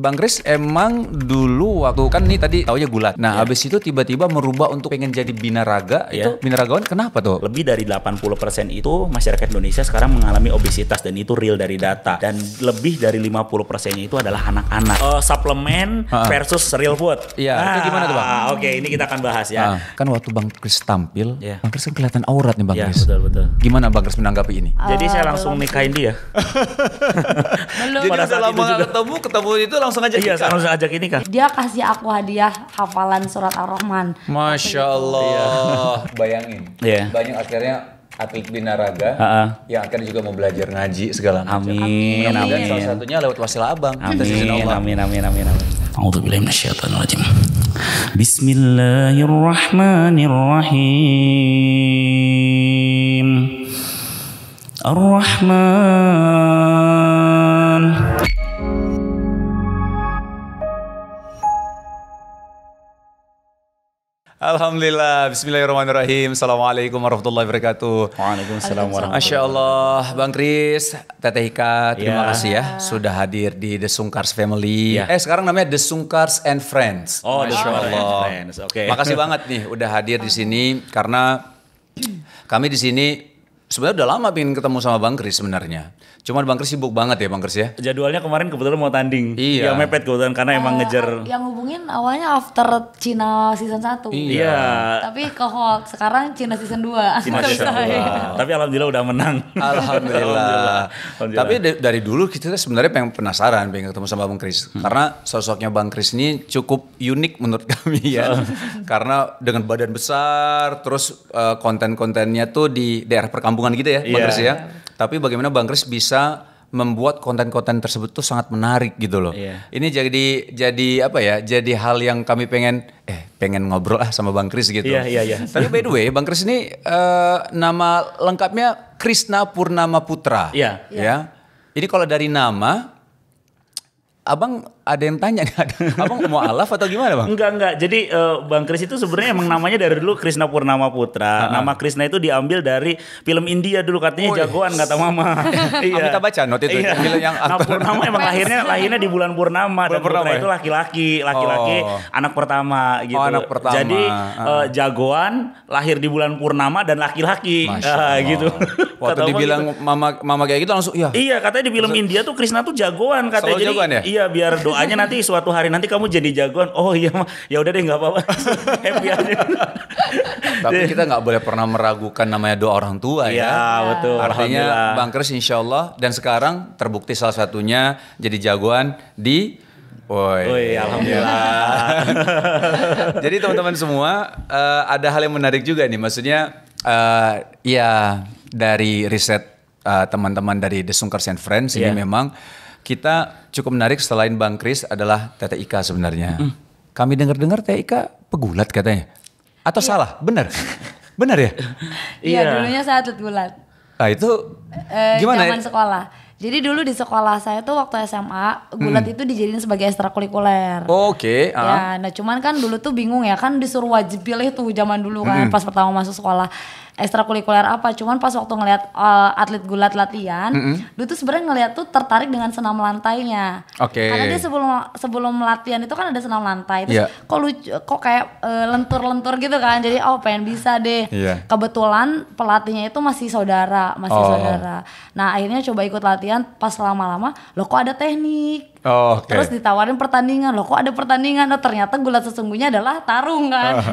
Bang Kris emang dulu waktu kan nih tadi taunya gulat. Nah, yeah. itu tiba-tiba merubah untuk pengen jadi binaraga yeah. binaragawan kenapa tuh? Lebih dari 80% itu masyarakat Indonesia sekarang mengalami obesitas dan itu real dari data dan lebih dari 50% itu adalah anak-anak. Uh, ah. eh, suplemen uh ah. huh versus real food. Iya, yeah, ah, itu gimana tuh, Bang? Oke, okay, ini kita akan bahas ya. Uh, kan waktu Bang Kris tampil, yeah. Bang Kris kan kelihatan aurat nih Bang yeah, Kris. betul betul. Gimana Bang Kris menanggapi ini? Uh, jadi saya langsung belum. nikahin dia. belum. Jadi udah lama ketemu, ketemu itu langsung langsung aja Iya, langsung ajak ini kan. Dia kasih aku hadiah hafalan surat Ar-Rahman. Masya Allah. Iya. Bayangin. Yeah. Banyak akhirnya atlet binaraga uh -uh. yang akhirnya juga mau belajar ngaji segala macam. Amin. Amin. Salah satunya lewat wasilah abang. Amin. Amin. Amin. Amin. Amin. Amin. بالله من الشيطان الرجيم بسم الله Alhamdulillah, bismillahirrahmanirrahim. Assalamualaikum warahmatullahi wabarakatuh. Waalaikumsalam warahmatullahi Masya Allah, Bang Kris, Teteh Ika, terima yeah. kasih ya. Sudah hadir di The Sungkars Family. Yeah. Eh, sekarang namanya The Sungkars and Friends. Oh, The Sungkars and Friends, oke. Okay. Makasih banget nih udah hadir di sini. Karena kami di sini sebenarnya udah lama ingin ketemu sama Bang Kris sebenarnya. Cuman Bang Kris sibuk banget ya Bang Kris ya. Jadwalnya kemarin kebetulan mau tanding. Iya. Ya mepet kebetulan karena eh, emang ngejar. Eh, yang hubungin awalnya after Cina season 1. Iya. iya. Tapi ke hold sekarang Cina season 2. Cina season 2. Tapi alhamdulillah udah menang. Alhamdulillah. alhamdulillah. alhamdulillah. Tapi dari dulu kita sebenarnya pengen penasaran pengen ketemu sama Bang Kris. Hmm. Karena sosoknya Bang Kris ini cukup unik menurut kami ya. karena dengan badan besar terus eh, konten-kontennya tuh di daerah perkampungan gitu ya Bang yeah. Kris ya tapi bagaimana Bang Kris bisa membuat konten-konten tersebut tuh sangat menarik gitu loh. Yeah. Ini jadi jadi apa ya? Jadi hal yang kami pengen eh pengen ngobrol lah sama Bang Kris gitu. Iya iya iya. Tapi by the way, Bang Kris ini uh, nama lengkapnya Krisna Purnama Putra. Iya. Yeah. Ya. Ini kalau dari nama Abang ada yang tanya nih, abang mau alaf atau gimana bang? Enggak enggak, jadi uh, bang Kris itu sebenarnya emang namanya dari dulu Krisna Purnama Putra. Uh-huh. Nama Krisna itu diambil dari film India dulu katanya oh, iya. jagoan kata mama. iya. Kita ah, baca not itu iya. film yang Nah, Purnama emang lahirnya lahirnya di bulan Purnama. Bulan dan Purnama Putra ya? itu laki-laki, laki-laki, oh. anak pertama gitu. Oh, anak pertama. Jadi uh. Uh, jagoan lahir di bulan Purnama dan laki-laki uh, gitu. Waktu dibilang gitu. mama mama kayak gitu langsung ya. Iya katanya di film Maksud, India tuh Krisna tuh jagoan katanya. jadi, jagoan ya? Iya biar doanya nanti suatu hari nanti kamu jadi jagoan. Oh iya mah ya udah deh nggak apa-apa. Happy aja. Tapi kita nggak boleh pernah meragukan namanya doa orang tua ya. Iya betul. Artinya Bang Kris insya Allah dan sekarang terbukti salah satunya jadi jagoan di Woi, alhamdulillah. Jadi teman-teman semua, uh, ada hal yang menarik juga nih. Maksudnya, uh, ya dari riset eh, teman-teman uh, dari The Sunkers and Friends yeah. ini iya. memang kita cukup menarik selain Bang Kris adalah Tete Ika sebenarnya. Mm. Kami dengar-dengar Tete Ika pegulat katanya. Atau iya. salah? Benar. Benar ya? Iya, iya, dulunya saya atlet gulat. Nah, itu eh, gimana? Zaman ya? sekolah. Jadi dulu di sekolah saya tuh waktu SMA gulat hmm. itu dijadiin sebagai ekstrakurikuler. Oh, Oke. Okay. Uh. Ya, nah cuman kan dulu tuh bingung ya kan disuruh wajib pilih tuh zaman dulu kan hmm. pas pertama masuk sekolah ekstrakurikuler apa cuman pas waktu ngelihat uh, eh, atlet gulat latihan mm -hmm. Dulu tuh sebenarnya ngelihat tuh tertarik dengan senam lantainya okay. karena dia sebelum sebelum latihan itu kan ada senam lantai terus yeah. kok lucu kok kayak eh, lentur-lentur uh, gitu kan jadi oh pengen bisa deh yeah. kebetulan pelatihnya itu masih saudara masih oh. saudara nah akhirnya coba ikut latihan pas lama-lama lo kok ada teknik Oh, okay. Terus ditawarin pertandingan, loh kok ada pertandingan? Oh ternyata gulat sesungguhnya adalah tarung kan.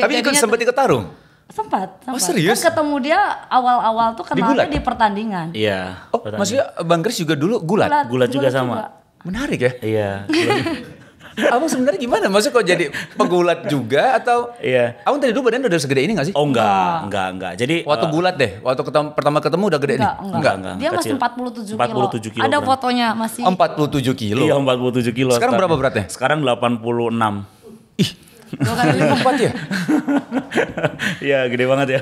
ya, Tapi ikut sempat ikut tarung? Sempat, sempat. Oh serius? Kan ketemu dia awal-awal tuh kenalnya di, di pertandingan. Iya. Oh pertandingan. maksudnya Bang Kris juga dulu gulat? Gulat, gulat juga sama. Juga. Menarik ya? Iya. Abang sebenarnya gimana? Maksudnya kok jadi pegulat juga atau? Iya. Abang tadi dulu badan udah segede ini gak sih? Oh enggak, enggak, enggak. Jadi waktu uh, gulat deh, waktu ketemu, pertama ketemu udah gede enggak, nih. Enggak, enggak. enggak. Dia masih 47 kilo. 47 kilo. Ada kan. fotonya masih. 47 kilo. Iya, 47 kilo. Sekarang berapa beratnya? Sekarang 86. Ih, Dua kali lipat ya? Iya gede banget ya.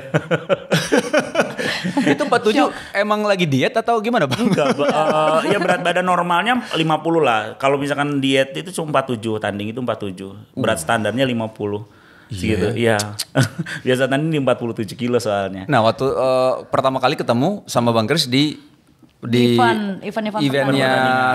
itu 47 Syok. emang lagi diet atau gimana bang? Enggak, uh, ya berat badan normalnya 50 lah. Kalau misalkan diet itu cuma 47, tanding itu 47. Berat oh. standarnya 50 Yeah. gitu iya, iya. biasa tadi di 47 kilo soalnya nah waktu uh, pertama kali ketemu sama Bang Kris di di event event eventnya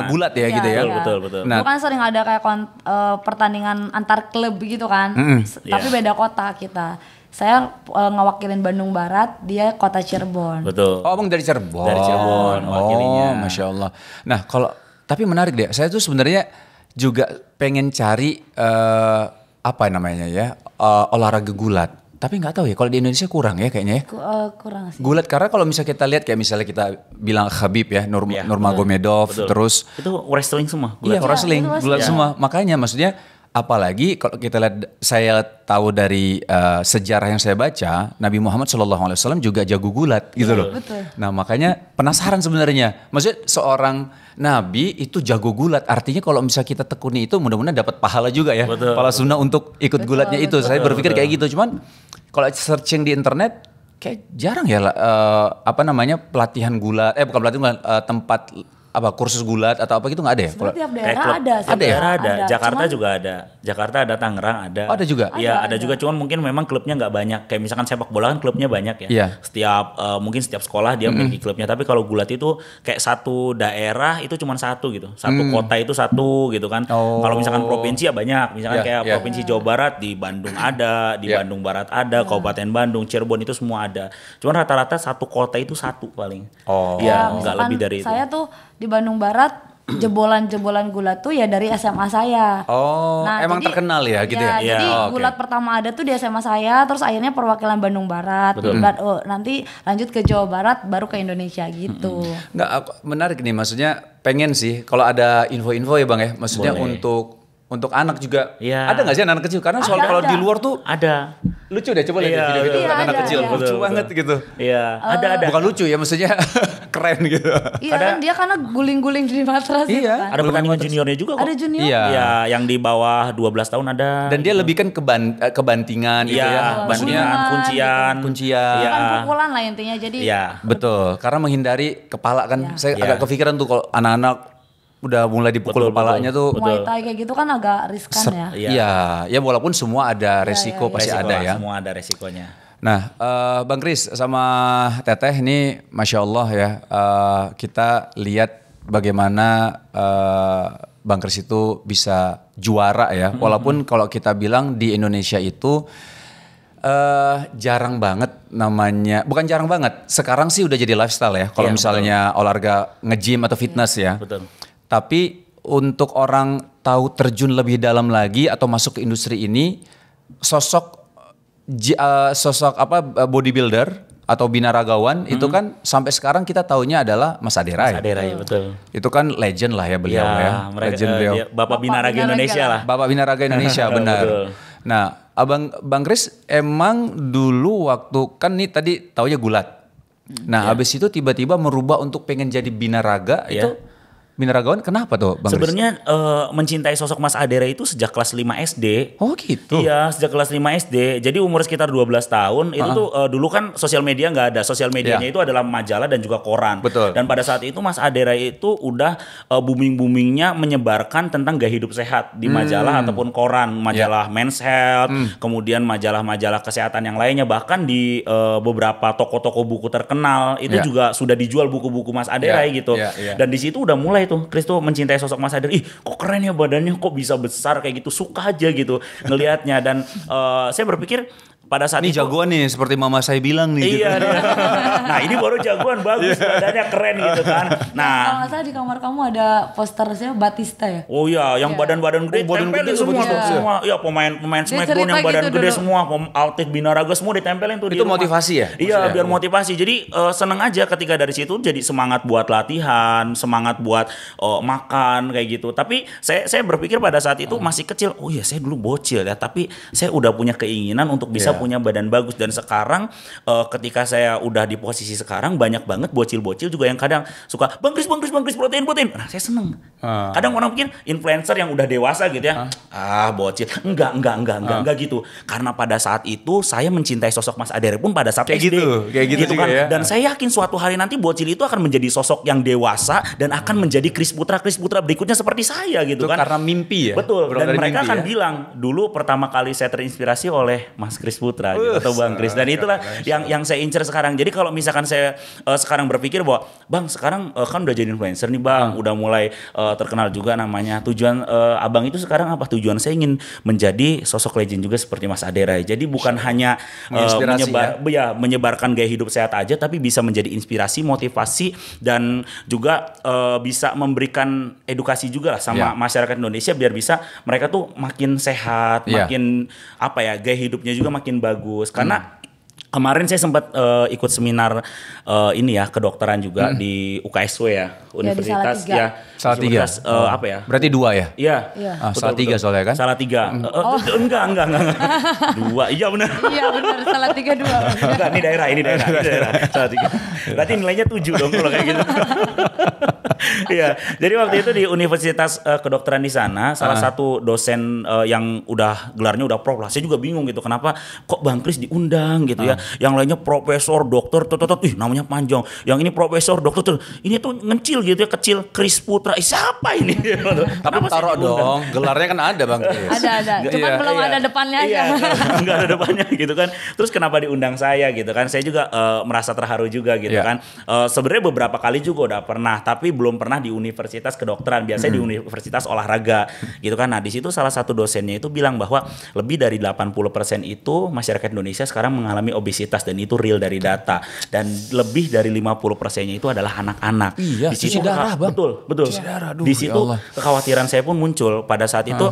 gulat ya, ya gitu ya. Iya. Betul, betul Nah, bukan sering ada kayak kont, uh, eh, pertandingan antar klub gitu kan. Mm Tapi yeah. beda kota kita saya uh, ngewakilin Bandung Barat, dia kota Cirebon. Betul. Oh, abang dari Cirebon. Dari Cirebon wakilnya, Oh, Masya Allah. Nah, kalau tapi menarik deh. Saya tuh sebenarnya juga pengen cari uh, apa namanya ya? Uh, olahraga gulat. Tapi nggak tahu ya kalau di Indonesia kurang ya kayaknya ya. uh, kurang sih. Gulat karena kalau misalnya kita lihat kayak misalnya kita bilang Habib ya, Norma iya, yeah. Nurmagomedov terus itu wrestling semua gulat. Iya, wrestling, ya, gulat yeah. semua. Makanya maksudnya Apalagi kalau kita lihat, saya tahu dari uh, sejarah yang saya baca, Nabi Muhammad SAW juga jago gulat gitu loh. Betul. Nah makanya penasaran sebenarnya. Maksudnya seorang Nabi itu jago gulat. Artinya kalau misalnya kita tekuni itu mudah-mudahan dapat pahala juga ya. Betul. Pahala sunnah untuk ikut betul, gulatnya betul. itu. Saya berpikir betul. kayak gitu. Cuman kalau searching di internet kayak jarang ya uh, apa namanya pelatihan gulat. Eh bukan pelatihan gulat, uh, tempat apa kursus gulat atau apa gitu nggak ada ya? Kalo, tiap eh, daerah ada. Ada ya? Daerah ada. ada. Jakarta cuman, juga ada. Jakarta ada, Tangerang ada. Oh, ada juga. Iya, ada, ada, ada juga. Cuman mungkin memang klubnya nggak banyak. Kayak misalkan sepak bola kan klubnya banyak ya. Iya. Setiap uh, mungkin setiap sekolah dia memiliki mm. klubnya. Tapi kalau gulat itu kayak satu daerah itu cuma satu gitu. Satu mm. kota itu satu gitu kan. Oh. Kalau misalkan provinsi ya banyak. Misalkan yeah, kayak yeah. provinsi Jawa Barat di Bandung ada, di yeah. Bandung Barat ada, yeah. Kabupaten Bandung, Cirebon itu semua ada. Cuman rata-rata satu kota itu satu paling. Oh. Iya, ya, nggak lebih dari itu. Saya tuh di Bandung Barat jebolan-jebolan gula tuh ya dari SMA saya. Oh, nah, emang jadi, terkenal ya gitu ya. ya, iya, jadi oh, okay. gulat pertama ada tuh di SMA saya, terus akhirnya perwakilan Bandung Barat, Betul. oh, nanti lanjut ke Jawa Barat, baru ke Indonesia gitu. Enggak, aku, menarik nih maksudnya pengen sih kalau ada info-info ya Bang ya, maksudnya Boleh. untuk untuk anak juga ya. ada nggak sih anak, anak kecil karena soal kalau di luar tuh ada lucu deh coba lihat ya, video-video ya, anak, anak kecil ya. lucu banget iya. gitu iya uh, ada ada bukan lucu ya maksudnya keren gitu iya ada, kan dia karena guling-guling di matras iya kan? ada pertandingan juniornya juga kok ada junior iya ya, yang di bawah 12 tahun ada dan dia gitu. lebih kan keban eh, kebantingan gitu iya, ya. gitu ya Bantingan, kuncian kuncian iya. bukan pukulan lah intinya jadi iya. betul karena menghindari kepala kan iya. saya iya. agak kepikiran tuh kalau anak-anak udah mulai dipukul betul, kepalanya betul, tuh. Muay Thai kayak gitu kan agak riskan ya. Iya. iya, ya walaupun semua ada iya, iya, resiko ya, ya, pasti resiko ada ya. Semua ada resikonya. Nah, uh, Bang Kris sama Teteh ini Masya Allah ya, uh, kita lihat bagaimana uh, Bang Kris itu bisa juara ya. Hmm. Walaupun kalau kita bilang di Indonesia itu Uh, jarang banget namanya, bukan jarang banget. Sekarang sih udah jadi lifestyle ya. Kalau yeah, misalnya betul. olahraga nge atau fitness yeah. ya. Betul tapi untuk orang tahu terjun lebih dalam lagi atau masuk ke industri ini, sosok uh, sosok apa eh, bodybuilder atau binaragawan hmm. itu kan sampai sekarang kita tahunya adalah Mas Aderai. Mas Aderai betul. Itu kan legend lah ya beliau ya. ya. Mereka, legend eh, beliau. Bapak, Bapak binaraga, binaraga Indonesia lah. Bapak binaraga Indonesia benar. Nah, Abang Bang Kris emang dulu waktu kan nih tadi taunya gulat. Nah, ya. habis itu tiba-tiba merubah untuk pengen jadi binaraga ya. itu Minaragon, kenapa tuh Bang Sebenarnya uh, mencintai sosok Mas Adere itu sejak kelas 5 SD. Oh gitu. Iya, sejak kelas 5 SD. Jadi umur sekitar 12 tahun itu uh -huh. tuh uh, dulu kan sosial media nggak ada. Sosial medianya yeah. itu adalah majalah dan juga koran. Betul. Dan pada saat itu Mas Adere itu udah uh, booming-boomingnya menyebarkan tentang gaya hidup sehat di hmm. majalah ataupun koran, iya. majalah yeah. Men's Health, hmm. kemudian majalah-majalah kesehatan yang lainnya bahkan di uh, beberapa toko-toko buku terkenal itu yeah. juga sudah dijual buku-buku Mas Adere yeah. gitu. Yeah. Yeah. Dan di situ udah mulai itu Chris tuh mencintai sosok Mas Haider ih kok keren ya badannya kok bisa besar kayak gitu suka aja gitu ngelihatnya dan uh, saya berpikir pada saat ini itu, jagoan nih seperti mama saya bilang nih gitu. iya, gitu. nah, ini baru jagoan bagus iya. badannya keren gitu kan. Nah, kalau nggak salah di kamar kamu ada poster posternya Batista ya? Oh iya, yang iya. badan-badan gede oh, badan gede semua semua. Iya, pemain-pemain SmackDown yang badan gitu gede dulu. semua, Altif Binaraga semua ditempelin tuh Itu di motivasi ya? Iya, biar motivasi. Jadi uh, seneng aja ketika dari situ jadi semangat buat latihan, semangat buat uh, makan kayak gitu. Tapi saya saya berpikir pada saat itu oh. masih kecil, oh iya saya dulu bocil ya, tapi saya udah punya keinginan untuk bisa yeah punya badan bagus dan sekarang uh, ketika saya udah di posisi sekarang banyak banget bocil-bocil juga yang kadang suka bang Kris bang Kris bang Kris protein protein nah saya seneng uh. kadang orang mungkin influencer yang udah dewasa gitu ya uh. ah bocil enggak enggak enggak enggak uh. enggak gitu karena pada saat itu saya mencintai sosok Mas Adere pun pada saat kayak SD gitu, kayak gitu, gitu kan ya. dan saya yakin suatu hari nanti bocil itu akan menjadi sosok yang dewasa dan akan menjadi Kris Putra Kris Putra berikutnya seperti saya gitu itu kan karena mimpi ya betul dan mereka akan ya? bilang dulu pertama kali saya terinspirasi oleh Mas Kris Putra Putra gitu, atau Bang Kris. Dan iya, itulah iya, iya. yang yang saya incer sekarang. Jadi kalau misalkan saya uh, sekarang berpikir bahwa Bang sekarang uh, kan udah jadi influencer nih Bang, hmm. udah mulai uh, terkenal juga namanya. Tujuan uh, Abang itu sekarang apa? Tujuan saya ingin menjadi sosok legend juga seperti Mas Aderai. Jadi bukan hanya uh, menyebar ya? ya menyebarkan gaya hidup sehat aja tapi bisa menjadi inspirasi, motivasi dan juga uh, bisa memberikan edukasi juga lah sama ya. masyarakat Indonesia biar bisa mereka tuh makin sehat, ya. makin apa ya gaya hidupnya juga makin bagus karena hmm. Kemarin saya sempat uh, ikut seminar uh, ini ya kedokteran juga hmm. di UKSW ya, ya Universitas ya, salah tiga uh, apa ya berarti dua ya iya ya. ah, salah tiga soalnya kan salah tiga hmm. uh, oh. enggak enggak enggak, enggak. dua iya benar iya benar salah tiga dua enggak ini daerah ini daerah, ini daerah. salah tiga berarti nilainya tujuh dong kalau kayak gitu Iya, jadi waktu itu di Universitas uh, Kedokteran di sana, salah uh. satu dosen uh, yang udah gelarnya udah prof lah, saya juga bingung gitu, kenapa kok Bang Kris diundang gitu uh. ya? yang lainnya profesor, dokter, tuh-tuh, ih namanya panjang. Yang ini profesor, dokter, tuh. ini tuh ngecil gitu ya, kecil. Kris Putra, eh, siapa ini? Tapi taruh dong, gelarnya kan ada bang. ada ada, cuman iya, belum iya. ada depannya aja. Enggak iya, ada depannya gitu kan. Terus kenapa diundang saya gitu kan? Saya juga uh, merasa terharu juga gitu yeah. kan. Uh, Sebenarnya beberapa kali juga udah pernah, tapi belum pernah di Universitas Kedokteran. Biasanya -hmm. di Universitas Olahraga gitu kan. Nah di situ salah satu dosennya itu bilang bahwa lebih dari 80% itu masyarakat Indonesia sekarang mengalami obesitas obesitas dan itu real dari data dan lebih dari 50 persennya itu adalah anak-anak. Iya, di situ darah, bang. betul, betul. Cici darah, aduh, di situ ya kekhawatiran saya pun muncul pada saat itu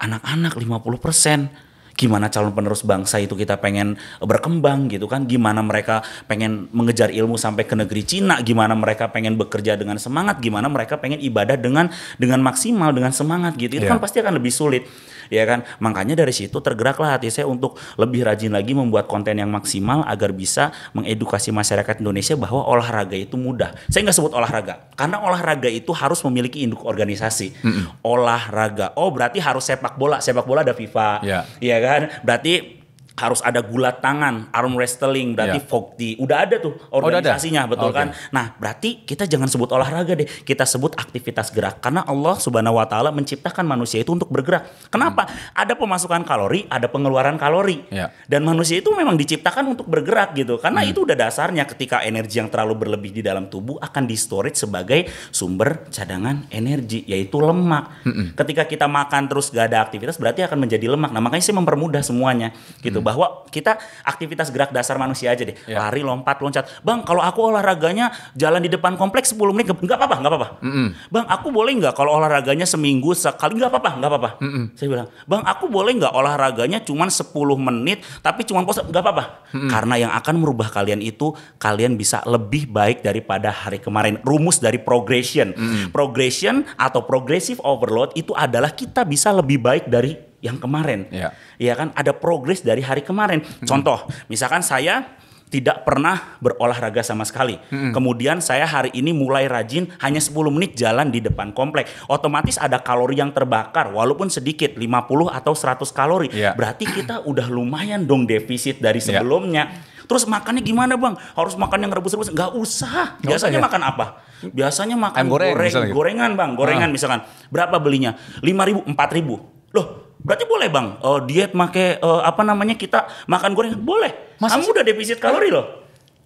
anak-anak 50 persen gimana calon penerus bangsa itu kita pengen berkembang gitu kan gimana mereka pengen mengejar ilmu sampai ke negeri Cina gimana mereka pengen bekerja dengan semangat gimana mereka pengen ibadah dengan dengan maksimal dengan semangat gitu itu yeah. kan iya. pasti akan lebih sulit ya kan makanya dari situ tergeraklah hati saya untuk lebih rajin lagi membuat konten yang maksimal agar bisa mengedukasi masyarakat Indonesia bahwa olahraga itu mudah saya nggak sebut olahraga karena olahraga itu harus memiliki induk organisasi mm -mm. olahraga oh berarti harus sepak bola sepak bola ada FIFA yeah. ya kan berarti harus ada gulat tangan, arm wrestling, berarti yeah. Udah ada tuh oh, organisasinya, oh, betul okay. kan? Nah, berarti kita jangan sebut olahraga deh, kita sebut aktivitas gerak karena Allah Subhanahu wa taala menciptakan manusia itu untuk bergerak. Kenapa? Hmm. Ada pemasukan kalori, ada pengeluaran kalori. Yeah. Dan manusia itu memang diciptakan untuk bergerak gitu. Karena hmm. itu udah dasarnya ketika energi yang terlalu berlebih di dalam tubuh akan di storage sebagai sumber cadangan energi yaitu lemak. Hmm. Ketika kita makan terus gak ada aktivitas berarti akan menjadi lemak. Nah, makanya sih mempermudah semuanya gitu. Hmm bahwa kita aktivitas gerak dasar manusia aja deh yeah. lari lompat loncat bang kalau aku olahraganya jalan di depan kompleks 10 menit nggak apa-apa nggak apa-apa mm -mm. bang aku boleh nggak kalau olahraganya seminggu sekali nggak apa-apa nggak apa-apa mm -mm. saya bilang bang aku boleh nggak olahraganya cuma 10 menit tapi cuma pos nggak apa-apa mm -mm. karena yang akan merubah kalian itu kalian bisa lebih baik daripada hari kemarin rumus dari progression mm -mm. progression atau progressive overload itu adalah kita bisa lebih baik dari yang kemarin. Ya. Iya ya kan? Ada progres dari hari kemarin. Hmm. Contoh, misalkan saya tidak pernah berolahraga sama sekali. Hmm. Kemudian saya hari ini mulai rajin hanya 10 menit jalan di depan komplek. Otomatis ada kalori yang terbakar walaupun sedikit 50 atau 100 kalori. Yeah. Berarti kita udah lumayan dong defisit dari ya. sebelumnya. Yeah. Terus makannya gimana bang? Harus makan yang rebus-rebus? Gak usah. Biasanya ya? makan apa? Biasanya makan goreng, goreng, gitu. gorengan bang. Gorengan ah. misalkan. Berapa belinya? 5 ribu, 4 ribu. Loh Berarti boleh bang, uh, diet make uh, apa namanya kita makan gorengan boleh. Masa Kamu sih? udah defisit kalori loh.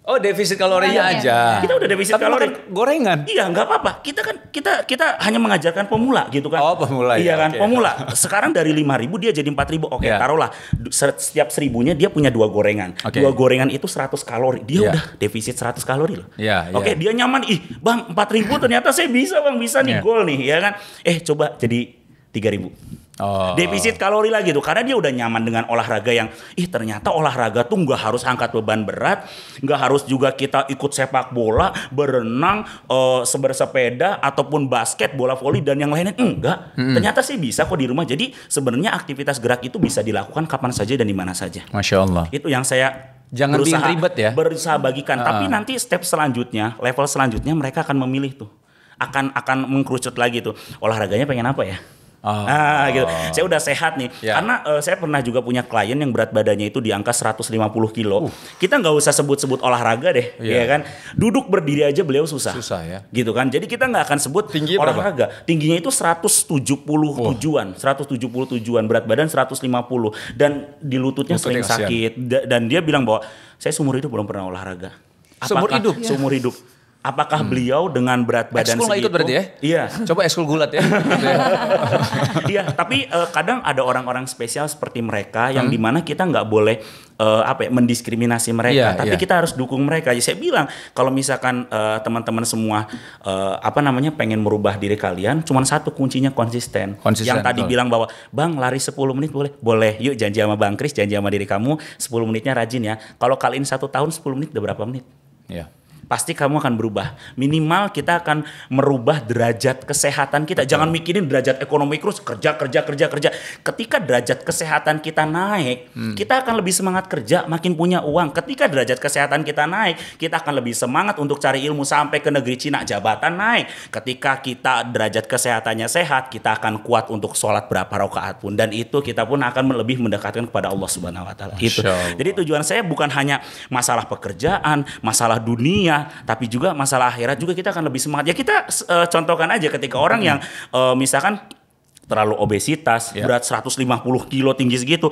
Oh defisit kalorinya nah, iya. aja. Kita udah defisit Tapi kalori. gorengan. Iya nggak apa-apa. Kita kan kita kita hanya mengajarkan pemula gitu kan. Oh pemula. Iya ya, kan okay. pemula. Sekarang dari lima ribu dia jadi empat ribu. Oke okay, iya. yeah. taruhlah setiap seribunya dia punya dua gorengan. Okay. Dua gorengan itu 100 kalori. Dia yeah. udah defisit 100 kalori loh. Iya. Yeah, Oke okay, dia nyaman. Ih bang empat ribu ternyata saya bisa bang bisa nih yeah. goal nih ya kan. Eh coba jadi tiga ribu. Oh. Defisit kalori lagi tuh karena dia udah nyaman dengan olahraga yang ih ternyata olahraga tuh nggak harus angkat beban berat, nggak harus juga kita ikut sepak bola, berenang, uh, eh, sepeda ataupun basket, bola voli dan yang lainnya enggak. Hmm. Ternyata sih bisa kok di rumah. Jadi sebenarnya aktivitas gerak itu bisa dilakukan kapan saja dan di mana saja. Masya Allah. Itu yang saya Jangan berusaha ribet ya. Berusaha bagikan. Uh. Tapi nanti step selanjutnya, level selanjutnya mereka akan memilih tuh, akan akan mengkerucut lagi tuh olahraganya pengen apa ya Oh. Nah, gitu. Saya udah sehat nih. Yeah. Karena uh, saya pernah juga punya klien yang berat badannya itu di angka 150 kilo. Uh. Kita nggak usah sebut-sebut olahraga deh, yeah. ya kan? Duduk berdiri aja beliau susah. Susah ya. Gitu kan. Jadi kita nggak akan sebut Tinggi olahraga. Berapa? Tingginya itu 170 oh. tujuan, 170 tujuan, berat badan 150 dan di lututnya Lutut sering sakit dan dia bilang bahwa saya seumur hidup belum pernah olahraga. Apakah seumur hidup? Seumur iya. hidup apakah hmm. beliau dengan berat badan Eskul segitu? ikut berarti ya? Iya. Coba eskul gulat ya. Gitu ya. iya, tapi uh, kadang ada orang-orang spesial seperti mereka yang hmm. dimana kita nggak boleh uh, apa ya, mendiskriminasi mereka, yeah, tapi yeah. kita harus dukung mereka. Jadi ya, saya bilang kalau misalkan uh, teman-teman semua uh, apa namanya pengen merubah diri kalian, cuma satu kuncinya konsisten. konsisten yang tadi betul. bilang bahwa Bang lari 10 menit boleh, boleh. Yuk janji sama Bang Kris, janji sama diri kamu 10 menitnya rajin ya. Kalau kalian satu tahun 10 menit udah berapa menit? Iya. Yeah pasti kamu akan berubah. Minimal kita akan merubah derajat kesehatan kita. Betul. Jangan mikirin derajat ekonomi terus kerja kerja kerja kerja. Ketika derajat kesehatan kita naik, hmm. kita akan lebih semangat kerja, makin punya uang. Ketika derajat kesehatan kita naik, kita akan lebih semangat untuk cari ilmu sampai ke negeri Cina jabatan naik. Ketika kita derajat kesehatannya sehat, kita akan kuat untuk sholat berapa rakaat pun dan itu kita pun akan lebih mendekatkan kepada Allah Subhanahu wa taala. Itu. Jadi tujuan saya bukan hanya masalah pekerjaan, masalah dunia dunia, tapi juga masalah akhirat juga kita akan lebih semangat. Ya kita uh, contohkan aja ketika orang hmm. yang uh, misalkan terlalu obesitas, yeah. berat 150 kilo tinggi segitu,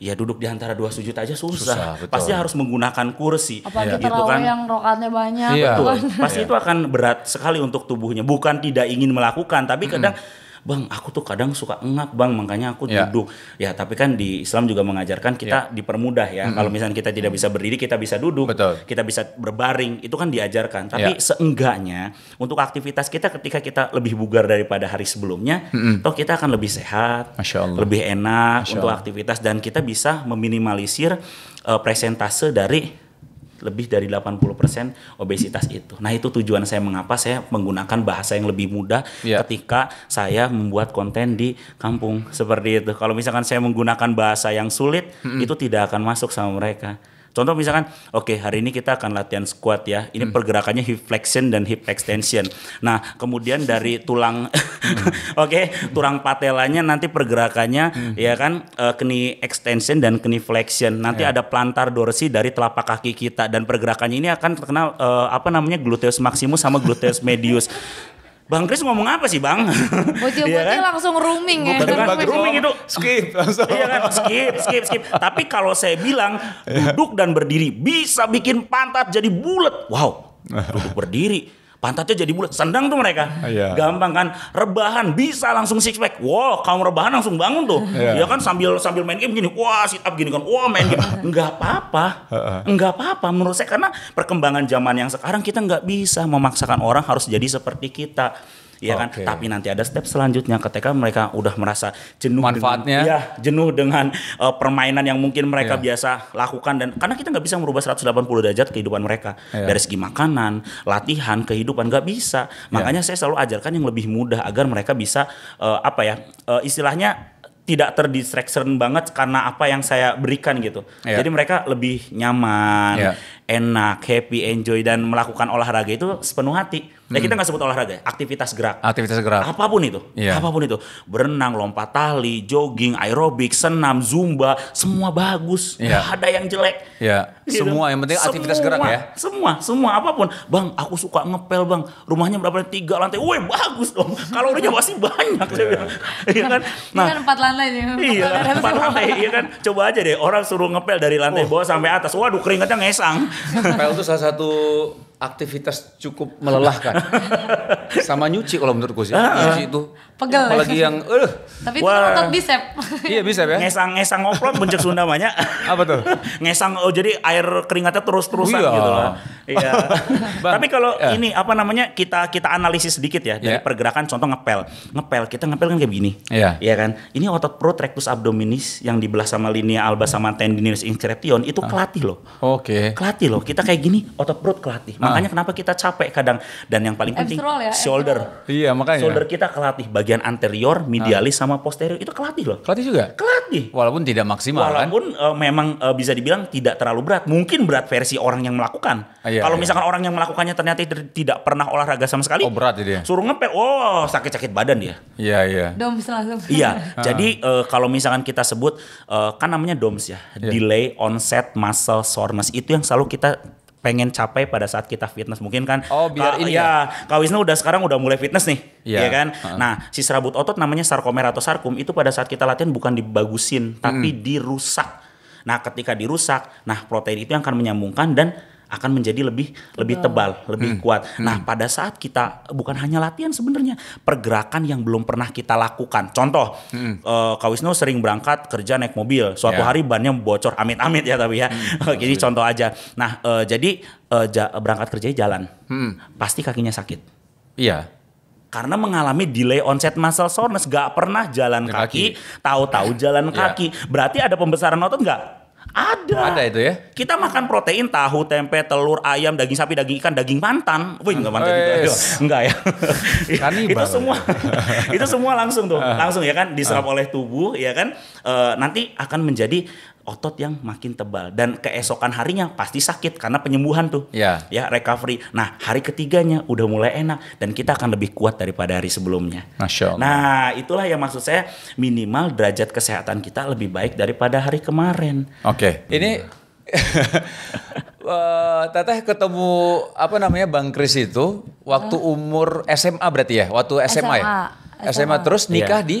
ya duduk di antara dua sujud aja susah. susah Pasti harus menggunakan kursi. Apalagi yeah. gitu kan. yang rokatnya banyak. Yeah. Gitu kan. Betul. Pasti ya. itu akan berat sekali untuk tubuhnya. Bukan tidak ingin melakukan, tapi kadang -hmm bang aku tuh kadang suka engap bang makanya aku yeah. duduk ya tapi kan di Islam juga mengajarkan kita yeah. dipermudah ya mm -hmm. kalau misalnya kita tidak bisa berdiri kita bisa duduk Betul. kita bisa berbaring itu kan diajarkan tapi yeah. seenggaknya untuk aktivitas kita ketika kita lebih bugar daripada hari sebelumnya mm -hmm. toh kita akan lebih sehat lebih enak untuk aktivitas dan kita bisa meminimalisir uh, presentase dari lebih dari 80% obesitas itu. Nah, itu tujuan saya mengapa saya menggunakan bahasa yang lebih mudah yeah. ketika saya membuat konten di kampung seperti itu. Kalau misalkan saya menggunakan bahasa yang sulit, mm -hmm. itu tidak akan masuk sama mereka. Contoh misalkan, oke okay, hari ini kita akan latihan squat ya. Ini hmm. pergerakannya hip flexion dan hip extension. Nah, kemudian dari tulang hmm. oke, okay, tulang patelanya nanti pergerakannya hmm. ya kan uh, eh, kini extension dan kini flexion. Nanti yeah. ada plantar dorsi dari telapak kaki kita dan pergerakannya ini akan terkenal uh, apa namanya gluteus maximus sama gluteus medius. Bang Kris ngomong apa sih bang? Bocil-bocil ya kan? langsung rooming ya. Bukan bang rooming itu. Skip langsung. Iya kan skip, skip, skip. Tapi kalau saya bilang iya. duduk dan berdiri bisa bikin pantat jadi bulat. Wow nah. duduk berdiri pantatnya jadi bulat. Sendang tuh mereka. Yeah. Gampang kan. Rebahan bisa langsung six pack. Wow, kamu rebahan langsung bangun tuh. Yeah. Ya iya kan sambil sambil main game gini. Wah, sit up gini kan. Wah, main game. Enggak apa-apa. Enggak apa-apa menurut saya karena perkembangan zaman yang sekarang kita nggak bisa memaksakan orang harus jadi seperti kita ya kan tapi nanti ada step selanjutnya ketika mereka udah merasa jenuh manfaatnya dengan, ya jenuh dengan uh, permainan yang mungkin mereka yeah. biasa lakukan dan karena kita nggak bisa merubah 180 derajat kehidupan mereka yeah. dari segi makanan latihan kehidupan nggak bisa iya. makanya yeah. saya selalu ajarkan yang lebih mudah agar mereka bisa uh, apa ya uh, istilahnya tidak terdistraction banget karena apa yang saya berikan gitu. Yeah. Jadi mereka lebih nyaman, yeah. enak, happy, enjoy dan melakukan olahraga itu sepenuh hati. Ya kita hmm. nggak sebut olahraga, ya, aktivitas gerak. Aktivitas gerak. Apapun itu, yeah. apapun itu, berenang, lompat tali, jogging, aerobik, senam, zumba, semua bagus. Yeah. ada yang jelek. Yeah. Gitu. Semua yang penting aktivitas semua, gerak ya. Semua, semua apapun. Bang, aku suka ngepel bang. Rumahnya berapa tiga lantai? Woi, bagus dong. Kalau udah pasti banyak. Yeah. Iya. iya kan? Nah, kan empat lantai nih. Iya, empat lantai. Iya kan? Coba aja deh orang suruh ngepel dari lantai oh. bawah sampai atas. Waduh keringetnya ngesang. Ngepel itu salah satu aktivitas cukup melelahkan. Sama nyuci kalau menurut gue sih. Ah, nyuci itu pegel apalagi yang uh, tapi itu otot bisep iya bisep ya ngesang ngesang ngoplot bencek Sunda banyak apa tuh ngesang oh jadi air keringatnya terus terusan iya. gitu loh iya tapi kalau yeah. ini apa namanya kita kita analisis sedikit ya dari yeah. pergerakan contoh ngepel ngepel kita ngepel kan kayak begini iya yeah. iya kan ini otot perut rectus abdominis yang dibelah sama linea alba sama tendinis inscription itu ah. kelatih loh oke okay. kelatih loh kita kayak gini otot perut kelatih ah. makanya kenapa kita capek kadang dan yang paling penting ya, shoulder iya makanya shoulder kita kelatih bagi bagian anterior, ah. medialis hmm. sama posterior itu kelatih loh. Kelatih juga? Kelatih. Walaupun tidak maksimal kan? Walaupun kan? uh, memang uh, bisa dibilang tidak terlalu berat. Mungkin berat versi orang yang melakukan. Ah, iya, Kalau iya. misalkan orang yang melakukannya ternyata tidak pernah olahraga sama sekali. Oh berat dia? Suruh ngepel, oh sakit-sakit badan dia. Iya, iya. Doms langsung. Iya, ah. jadi uh, kalau misalkan kita sebut, uh, kan namanya DOMS ya. Yeah. Delay onset muscle soreness. Itu yang selalu kita pengen capai pada saat kita fitness mungkin kan oh biar ini iya, ya, ya. Wisnu udah sekarang udah mulai fitness nih yeah. ya iya kan uh nah si serabut otot namanya sarkomer atau sarkum itu pada saat kita latihan bukan dibagusin tapi mm. dirusak nah ketika dirusak nah protein itu yang akan menyambungkan dan akan menjadi lebih tebal. lebih tebal, hmm. lebih kuat. Nah, hmm. Nah, pada saat kita bukan hanya latihan sebenarnya, pergerakan yang belum pernah kita lakukan. Contoh, hmm. uh, Kak Wisnu sering berangkat kerja naik mobil. Suatu yeah. hari bannya bocor, amit-amit ya tapi ya. Hmm. jadi contoh aja. Nah, uh, jadi uh, ja berangkat kerja jalan. Hmm. Pasti kakinya sakit. Iya. karena mengalami delay onset muscle soreness gak pernah jalan kaki, kaki. tahu-tahu jalan iya. kaki yeah. berarti ada pembesaran otot nggak ada. Ada itu ya. Kita makan protein tahu, tempe, telur, ayam, daging sapi, daging ikan, daging mantan. Wih, enggak mantan juga. Yes. enggak ya. itu semua itu semua langsung tuh. Ah. Langsung ya kan diserap ah. oleh tubuh ya kan. E, nanti akan menjadi otot yang makin tebal dan keesokan harinya pasti sakit karena penyembuhan tuh yeah. ya recovery nah hari ketiganya udah mulai enak dan kita akan lebih kuat daripada hari sebelumnya Masya Allah. nah itulah yang maksud saya minimal derajat kesehatan kita lebih baik daripada hari kemarin oke okay. ini uh, teteh ketemu apa namanya bang Kris itu waktu umur SMA berarti ya waktu SMA, SMA. ya SMA, SMA terus nikah yeah. di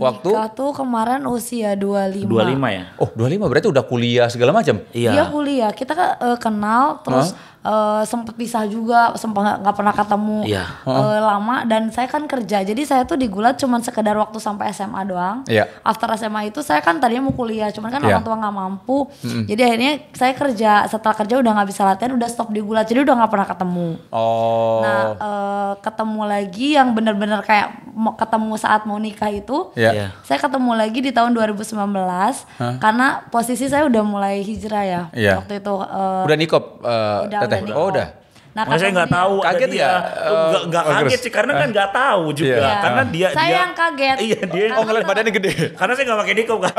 Waktu? Nikah tuh kemarin usia 25. 25 ya? Oh 25 berarti udah kuliah segala macam? Iya. Dia kuliah. Kita uh, kenal terus huh? uh, eh, sempat pisah juga sempat nggak pernah ketemu yeah. Iya. uh, huh? lama dan saya kan kerja jadi saya tuh digulat cuman sekedar waktu sampai SMA doang yeah. after SMA itu saya kan tadinya mau kuliah cuman kan yeah. orang tua nggak mampu mm-hmm. jadi akhirnya saya kerja setelah kerja udah nggak bisa latihan udah stop digulat jadi udah nggak pernah ketemu oh. nah uh, ketemu lagi yang bener-bener kayak ketemu saat mau nikah itu yeah. Yeah. saya ketemu lagi di tahun 2019 huh? karena posisi saya udah mulai hijrah ya yeah. waktu itu uh, udah nikop uh, udah udah. Oh udah. Nah, saya nggak tahu kaget ya, nggak nggak oh, kaget sih karena kan eh, nggak tahu juga iya. karena dia saya dia, yang kaget. Iya dia oh ngeliat badannya gede. Karena saya nggak pakai nikob kan.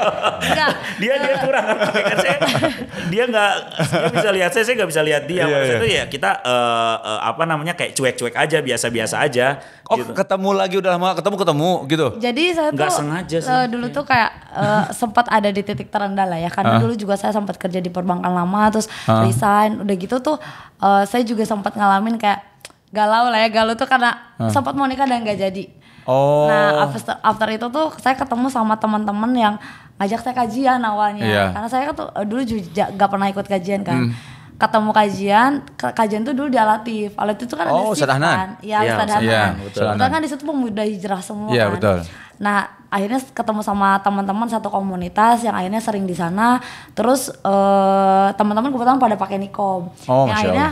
dia dia kurang kan? kan saya. Dia nggak dia bisa lihat saya saya nggak bisa lihat dia. Iya, Maksudnya itu ya kita uh, uh, apa namanya kayak cuek-cuek aja biasa-biasa aja. Oh gitu. ketemu lagi udah lama ketemu ketemu gitu. Jadi saya nggak sengaja sih. Uh, dulu tuh kayak uh, sempat ada di titik terendah lah ya karena dulu juga saya sempat kerja di perbankan lama terus resign udah gitu tuh uh, saya juga sempat ngalamin kayak galau lah ya galau tuh karena hmm. sempat mau nikah dan gak jadi Oh. Nah after, after itu tuh saya ketemu sama teman-teman yang ngajak saya kajian awalnya yeah. karena saya tuh eh, dulu juga gak pernah ikut kajian kan. Hmm. Ketemu kajian, kajian tuh dulu di Alatif. Alatif itu kan oh, ada sih kan. Iya, yeah, Ustadz iya, Hanan. kan di situ pemuda hijrah semua yeah, kan. Betul. Nah, akhirnya ketemu sama teman-teman satu komunitas yang akhirnya sering di sana. Terus uh, teman-teman kebetulan pada pakai nikom. Oh, yang akhirnya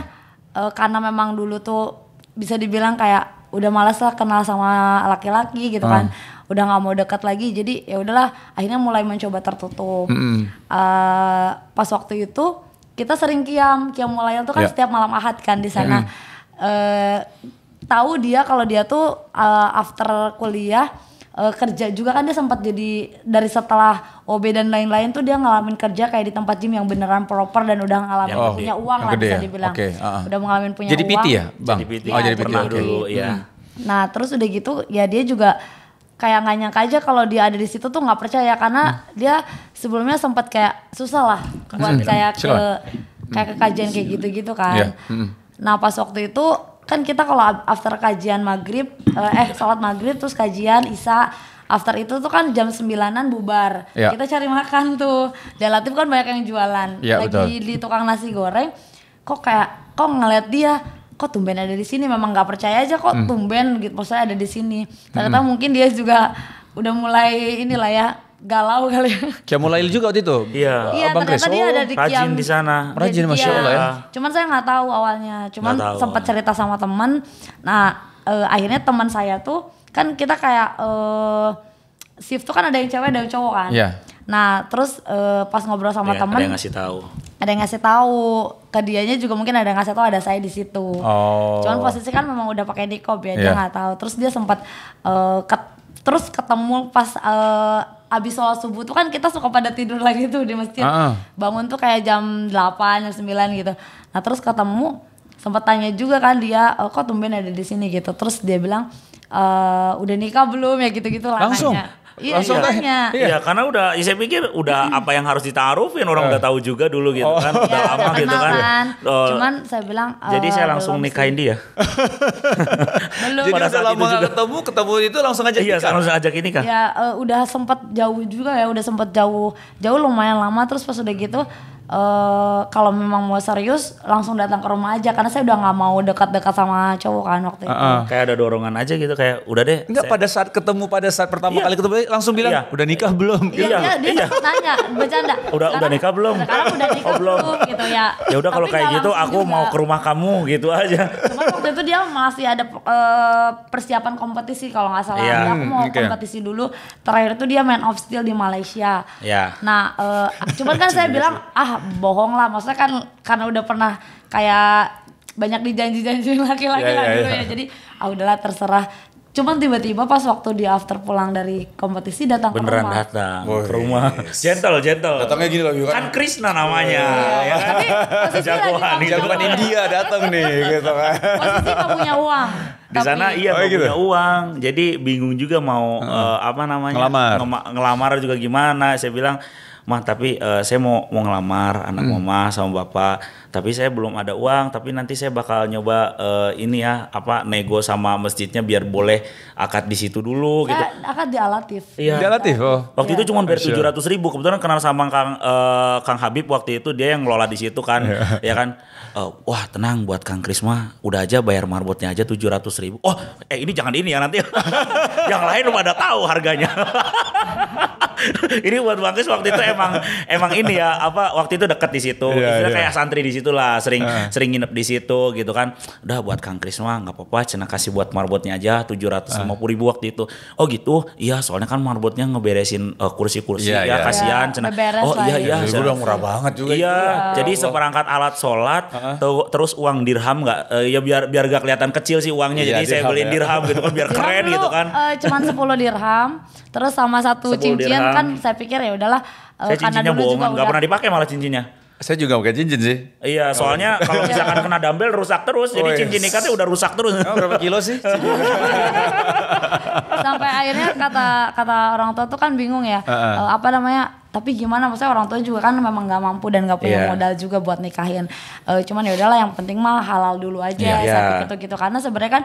uh, karena memang dulu tuh bisa dibilang kayak udah malas lah kenal sama laki-laki gitu kan. Ah. Udah nggak mau dekat lagi. Jadi ya udahlah akhirnya mulai mencoba tertutup. Mm -hmm. uh, pas waktu itu kita sering kiam. Kiam mulai tuh kan yeah. setiap malam Ahad kan di sana. Mm -hmm. uh, tahu dia kalau dia tuh uh, after kuliah uh, kerja juga kan dia sempat jadi dari setelah OB dan lain-lain tuh dia ngalamin kerja kayak di tempat gym yang beneran proper dan udah ngalamin oh, punya uang lah bisa ya? dibilang. Okay, uh -uh. Udah ngalamin punya jadi uang. Jadi PT ya, Bang? Jadi PT. Oh, ya, jadi PT. Okay. dulu ya. Nah, terus udah gitu ya dia juga kayak nggak nyangka aja kalau dia ada di situ tuh nggak percaya karena hmm. dia sebelumnya sempat kayak susah lah buat hmm. kayak ke kayak kekajian kayak hmm. gitu-gitu kan. Yeah. Hmm. Nah, pas waktu itu kan kita kalau after kajian maghrib eh, eh salat maghrib terus kajian isa after itu tuh kan jam sembilanan bubar ya. kita cari makan tuh dan Latif kan banyak yang jualan ya, lagi betul. di tukang nasi goreng kok kayak kok ngeliat dia kok tumben ada di sini memang nggak percaya aja kok hmm. tumben gitu maksudnya ada di sini hmm. ternyata hmm. mungkin dia juga udah mulai inilah ya galau kali ya. Kia juga waktu itu. Iya. Iya, ternyata Chris. dia ada di oh, Kiam. Rajin di sana. Rajin Masya Allah ya. Cuman saya nggak tahu awalnya. Cuman sempat cerita sama teman. Nah, uh, akhirnya teman saya tuh kan kita kayak eh, shift tuh kan ada yang cewek ada yang cowok kan. Iya. Nah, terus eh, pas ngobrol sama ya, teman ada yang ngasih tahu. Ada yang ngasih tahu. Ke dianya juga mungkin ada yang ngasih tahu ada saya di situ. Oh. Cuman posisi kan memang udah pakai nikob ya, yeah. dia iya. nggak tahu. Terus dia sempat eh, ke, terus ketemu pas eh, abis sholat subuh tuh kan kita suka pada tidur lagi tuh di masjid. Uh Bangun tuh kayak jam 8, jam 9 gitu. Nah terus ketemu sempat tanya juga kan dia, oh, kok tumben ada di sini gitu. Terus dia bilang, e, udah nikah belum ya gitu-gitu Langsung? Iya, langsung iya. tanya. Iya. iya. karena udah ya saya pikir udah apa yang harus ditaruhin orang eh. Iya. udah tahu juga dulu gitu oh. kan. Udah ya, lama gitu kan. kan. Oh. Cuman saya bilang uh, Jadi saya eh, langsung nikahin dia. belum. Jadi udah lama juga. ketemu, ketemu itu langsung aja. Iya, nikah. langsung ajak ini kan. Ya uh, udah sempat jauh juga ya, udah sempat jauh jauh lumayan lama terus pas udah gitu Uh, kalau memang mau serius langsung datang ke rumah aja karena saya udah nggak mau dekat-dekat sama cowok kan waktu itu. Uh, uh. Kayak ada dorongan aja gitu kayak udah deh. Enggak saya... pada saat ketemu pada saat pertama iya. kali ketemu eh, langsung bilang iya. udah nikah belum? Iya, iya, iya dia iya. nanya bercanda. Udah udah nikah belum? Sekarang udah nikah oh, belum gitu ya. Ya udah kalau kayak gitu aku juga. mau ke rumah kamu gitu aja. Cuma waktu itu dia masih ada uh, persiapan kompetisi kalau nggak salah. Iya, aku mau hmm, okay. kompetisi dulu. Terakhir itu dia main off steel di Malaysia. Yeah. Nah, uh, cuman kan saya bilang ah bohong lah maksudnya kan karena udah pernah kayak banyak dijanji janji laki-laki yeah, lah yeah, gitu yeah. ya jadi ah udahlah terserah cuman tiba-tiba pas waktu di after pulang dari kompetisi datang beneran ke rumah. beneran datang oh, ke rumah yes. gentle gentle datangnya gini loh kan, kan Krishna namanya oh, iya. ya kan? jagoan jagoan India datang nih gitu kan posisi gak punya uang di sana iya oh, gitu. punya uang jadi bingung juga mau hmm. uh, apa namanya ngelamar ngelamar juga gimana saya bilang mah tapi uh, saya mau mau ngelamar anak hmm. mama sama bapak tapi saya belum ada uang tapi nanti saya bakal nyoba uh, ini ya apa nego sama masjidnya biar boleh akad di situ dulu saya gitu akad di alatif iya di alatif oh waktu ya. itu iya. cuma bayar tujuh ratus ribu kebetulan kenal sama kang uh, kang Habib waktu itu dia yang ngelola di situ kan iya. ya kan uh, wah tenang buat kang Krisma udah aja bayar marbotnya aja tujuh ratus ribu oh eh ini jangan ini ya nanti yang lain pada tahu harganya ini buat bang Kris waktu itu emang emang ini ya apa waktu itu deket di situ yeah, yeah. Iya. kayak santri di situ situ sering uh. sering nginep di situ gitu kan. Udah buat Kang Krisma nggak apa-apa, cina kasih buat marbotnya aja tujuh ratus lima puluh ribu waktu itu. Oh gitu, iya soalnya kan marbotnya ngeberesin uh, kursi-kursi yeah, ya yeah. kasihan yeah, iya, Oh iya iya. Ya, udah murah banget juga. Iya, itu. jadi wow. seperangkat alat sholat, uh -huh. terus uang dirham nggak? Uh, ya biar biar gak kelihatan kecil sih uangnya, yeah, jadi dirham, saya beliin ya. dirham gitu kan biar keren gitu kan. Uh, cuman sepuluh dirham, terus sama satu cincin dirham. kan saya pikir ya udahlah. Saya cincinnya bohongan, juga nggak pernah dipakai malah cincinnya. Saya juga pakai cincin sih. Iya, soalnya oh. Iya. kalau misalkan kena dumbbell rusak terus, oh, jadi iya. cincin ikatnya udah rusak terus. Oh, berapa kilo sih? Sampai akhirnya kata kata orang tua tuh kan bingung ya, uh -uh. apa namanya? Tapi gimana maksudnya orang tua juga kan memang nggak mampu dan nggak punya yeah. modal juga buat nikahin. Uh, cuman ya udahlah yang penting mah halal dulu aja. Yeah. ya gitu gitu karena sebenarnya kan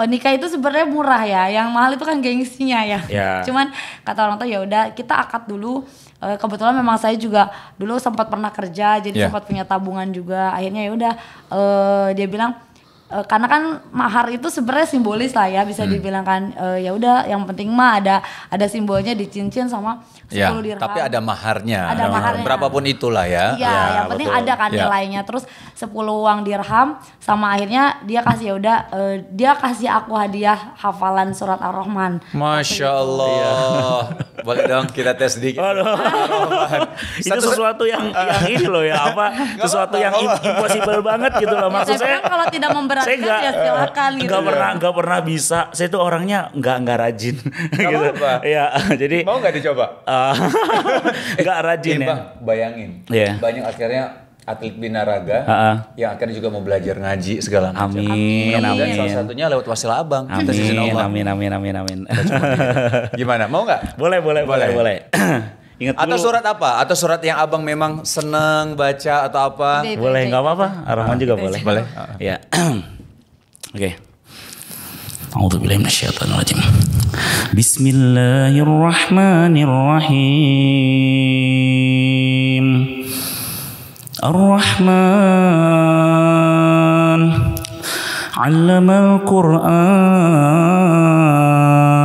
oh, nikah itu sebenarnya murah ya yang mahal itu kan gengsinya ya yeah. cuman kata orang tua ya udah kita akad dulu Eh, kebetulan memang saya juga dulu sempat pernah kerja jadi yeah. sempat punya tabungan juga akhirnya ya udah uh, dia bilang uh, karena kan mahar itu sebenarnya simbolis lah ya bisa hmm. dibilang kan uh, ya udah yang penting mah ada ada simbolnya di cincin sama sepuluh ya, dirham. Tapi ada maharnya. Ada maharnya. Berapapun itulah ya. Iya, ya, yang penting ada kan ya. nilainya. Terus 10 uang dirham sama akhirnya dia kasih ya udah uh, dia kasih aku hadiah hafalan surat Ar-Rahman. Masya Allah. Iya. Boleh dong kita tes dikit. Aduh. itu sesuatu yang yang ini loh ya apa? sesuatu yang impossible banget gitu loh iya, maksud kalau tidak memberat silakan saya gak, ya eh, silakan gitu. Gak ya. pernah gak pernah bisa. Saya tuh orangnya gak nggak rajin. Gak gitu. apa. Ya jadi mau gak dicoba? Ah, nggak eh, rajin ya. Bayangin. Yeah. Banyak akhirnya atlet binaraga uh -uh. yang akhirnya juga mau belajar ngaji segala macam. Amin, amin. Dan salah satunya lewat wasilah abang. Amin, amin, amin, amin, amin, Gimana? Mau nggak? Boleh, boleh, boleh, boleh. boleh. Ingat atau dulu. surat apa? Atau surat yang abang memang seneng baca atau apa? Boleh, boleh. nggak apa-apa. Rahman juga boleh. Boleh. Ya. Oke. أعوذ بالله من الشيطان الرجيم بسم الله الرحمن الرحيم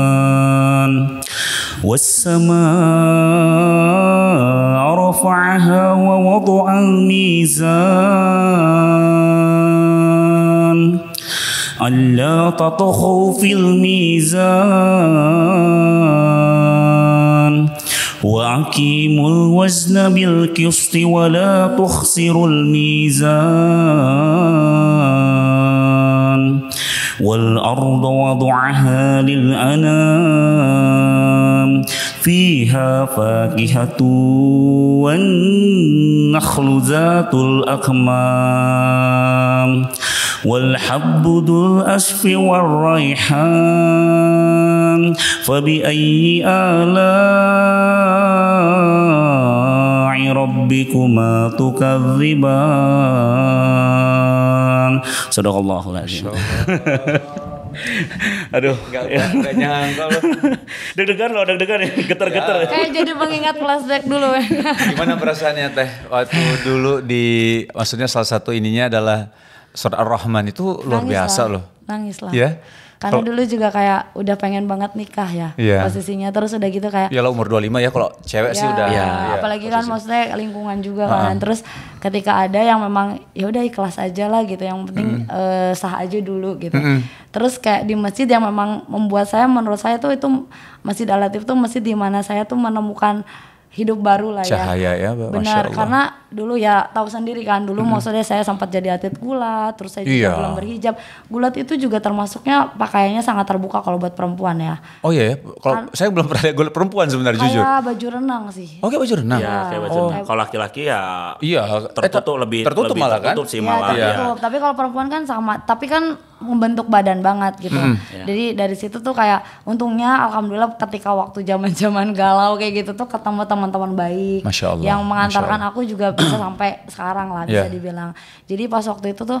والسماء رفعها ووضع الميزان ألا تطغوا في الميزان وأقيموا الوزن بالقسط ولا تخسروا الميزان والأرض وضعها للأنام فيها فاكهة والنخل ذات الأكمام والحب ذو الأسف والريحان فبأي آلام ربكما تكذبان صدق الله العظيم Aduh, gak, ya. gak, nyangka loh. deg-degan loh, deg-degan ya. geter-geter. Ya. ya. Kayak jadi mengingat flashback dulu. Ya. Gimana perasaannya teh waktu dulu di, maksudnya salah satu ininya adalah surat Ar-Rahman itu luar nangis biasa lah. loh. Nangis lah. Ya, karena kalo, dulu juga kayak udah pengen banget nikah ya iya. posisinya. Terus udah gitu kayak ya, lo umur 25 ya kalau cewek sih ya, udah. Iya, iya apalagi kan posisi. kan maksudnya lingkungan juga uh -huh. kan. Terus ketika ada yang memang ya udah ikhlas aja lah gitu. Yang penting mm uh, sah aja dulu gitu. Mm -hmm. Terus kayak di masjid yang memang membuat saya menurut saya tuh itu masjid alatif tuh masjid di mana saya tuh menemukan hidup baru lah ya. Cahaya ya, benar. Karena dulu ya tahu sendiri kan, dulu hmm. maksudnya saya sempat jadi atlet gulat, terus saya juga iya. belum berhijab. Gulat itu juga termasuknya pakaiannya sangat terbuka kalau buat perempuan ya. Oh iya, ya? kalau kan, saya belum pernah lihat gulat perempuan sebenarnya kayak jujur. baju renang sih. Oke, oh, okay, baju renang. Iya, ya, baju oh. renang. Kalau laki-laki ya Iya, eh, tertutup eh, lebih tertutup lebih malah kan. Tertutup sih ya, malah. Tertutup. Iya. Tapi kalau perempuan kan sama, tapi kan membentuk badan banget gitu. Hmm, hmm. yeah. Jadi dari situ tuh kayak untungnya alhamdulillah ketika waktu zaman-zaman galau kayak gitu tuh ketemu teman-teman baik Masya Allah, yang mengantarkan Masya Allah. aku juga bisa sampai sekarang lah yeah. dibilang. Jadi pas waktu itu tuh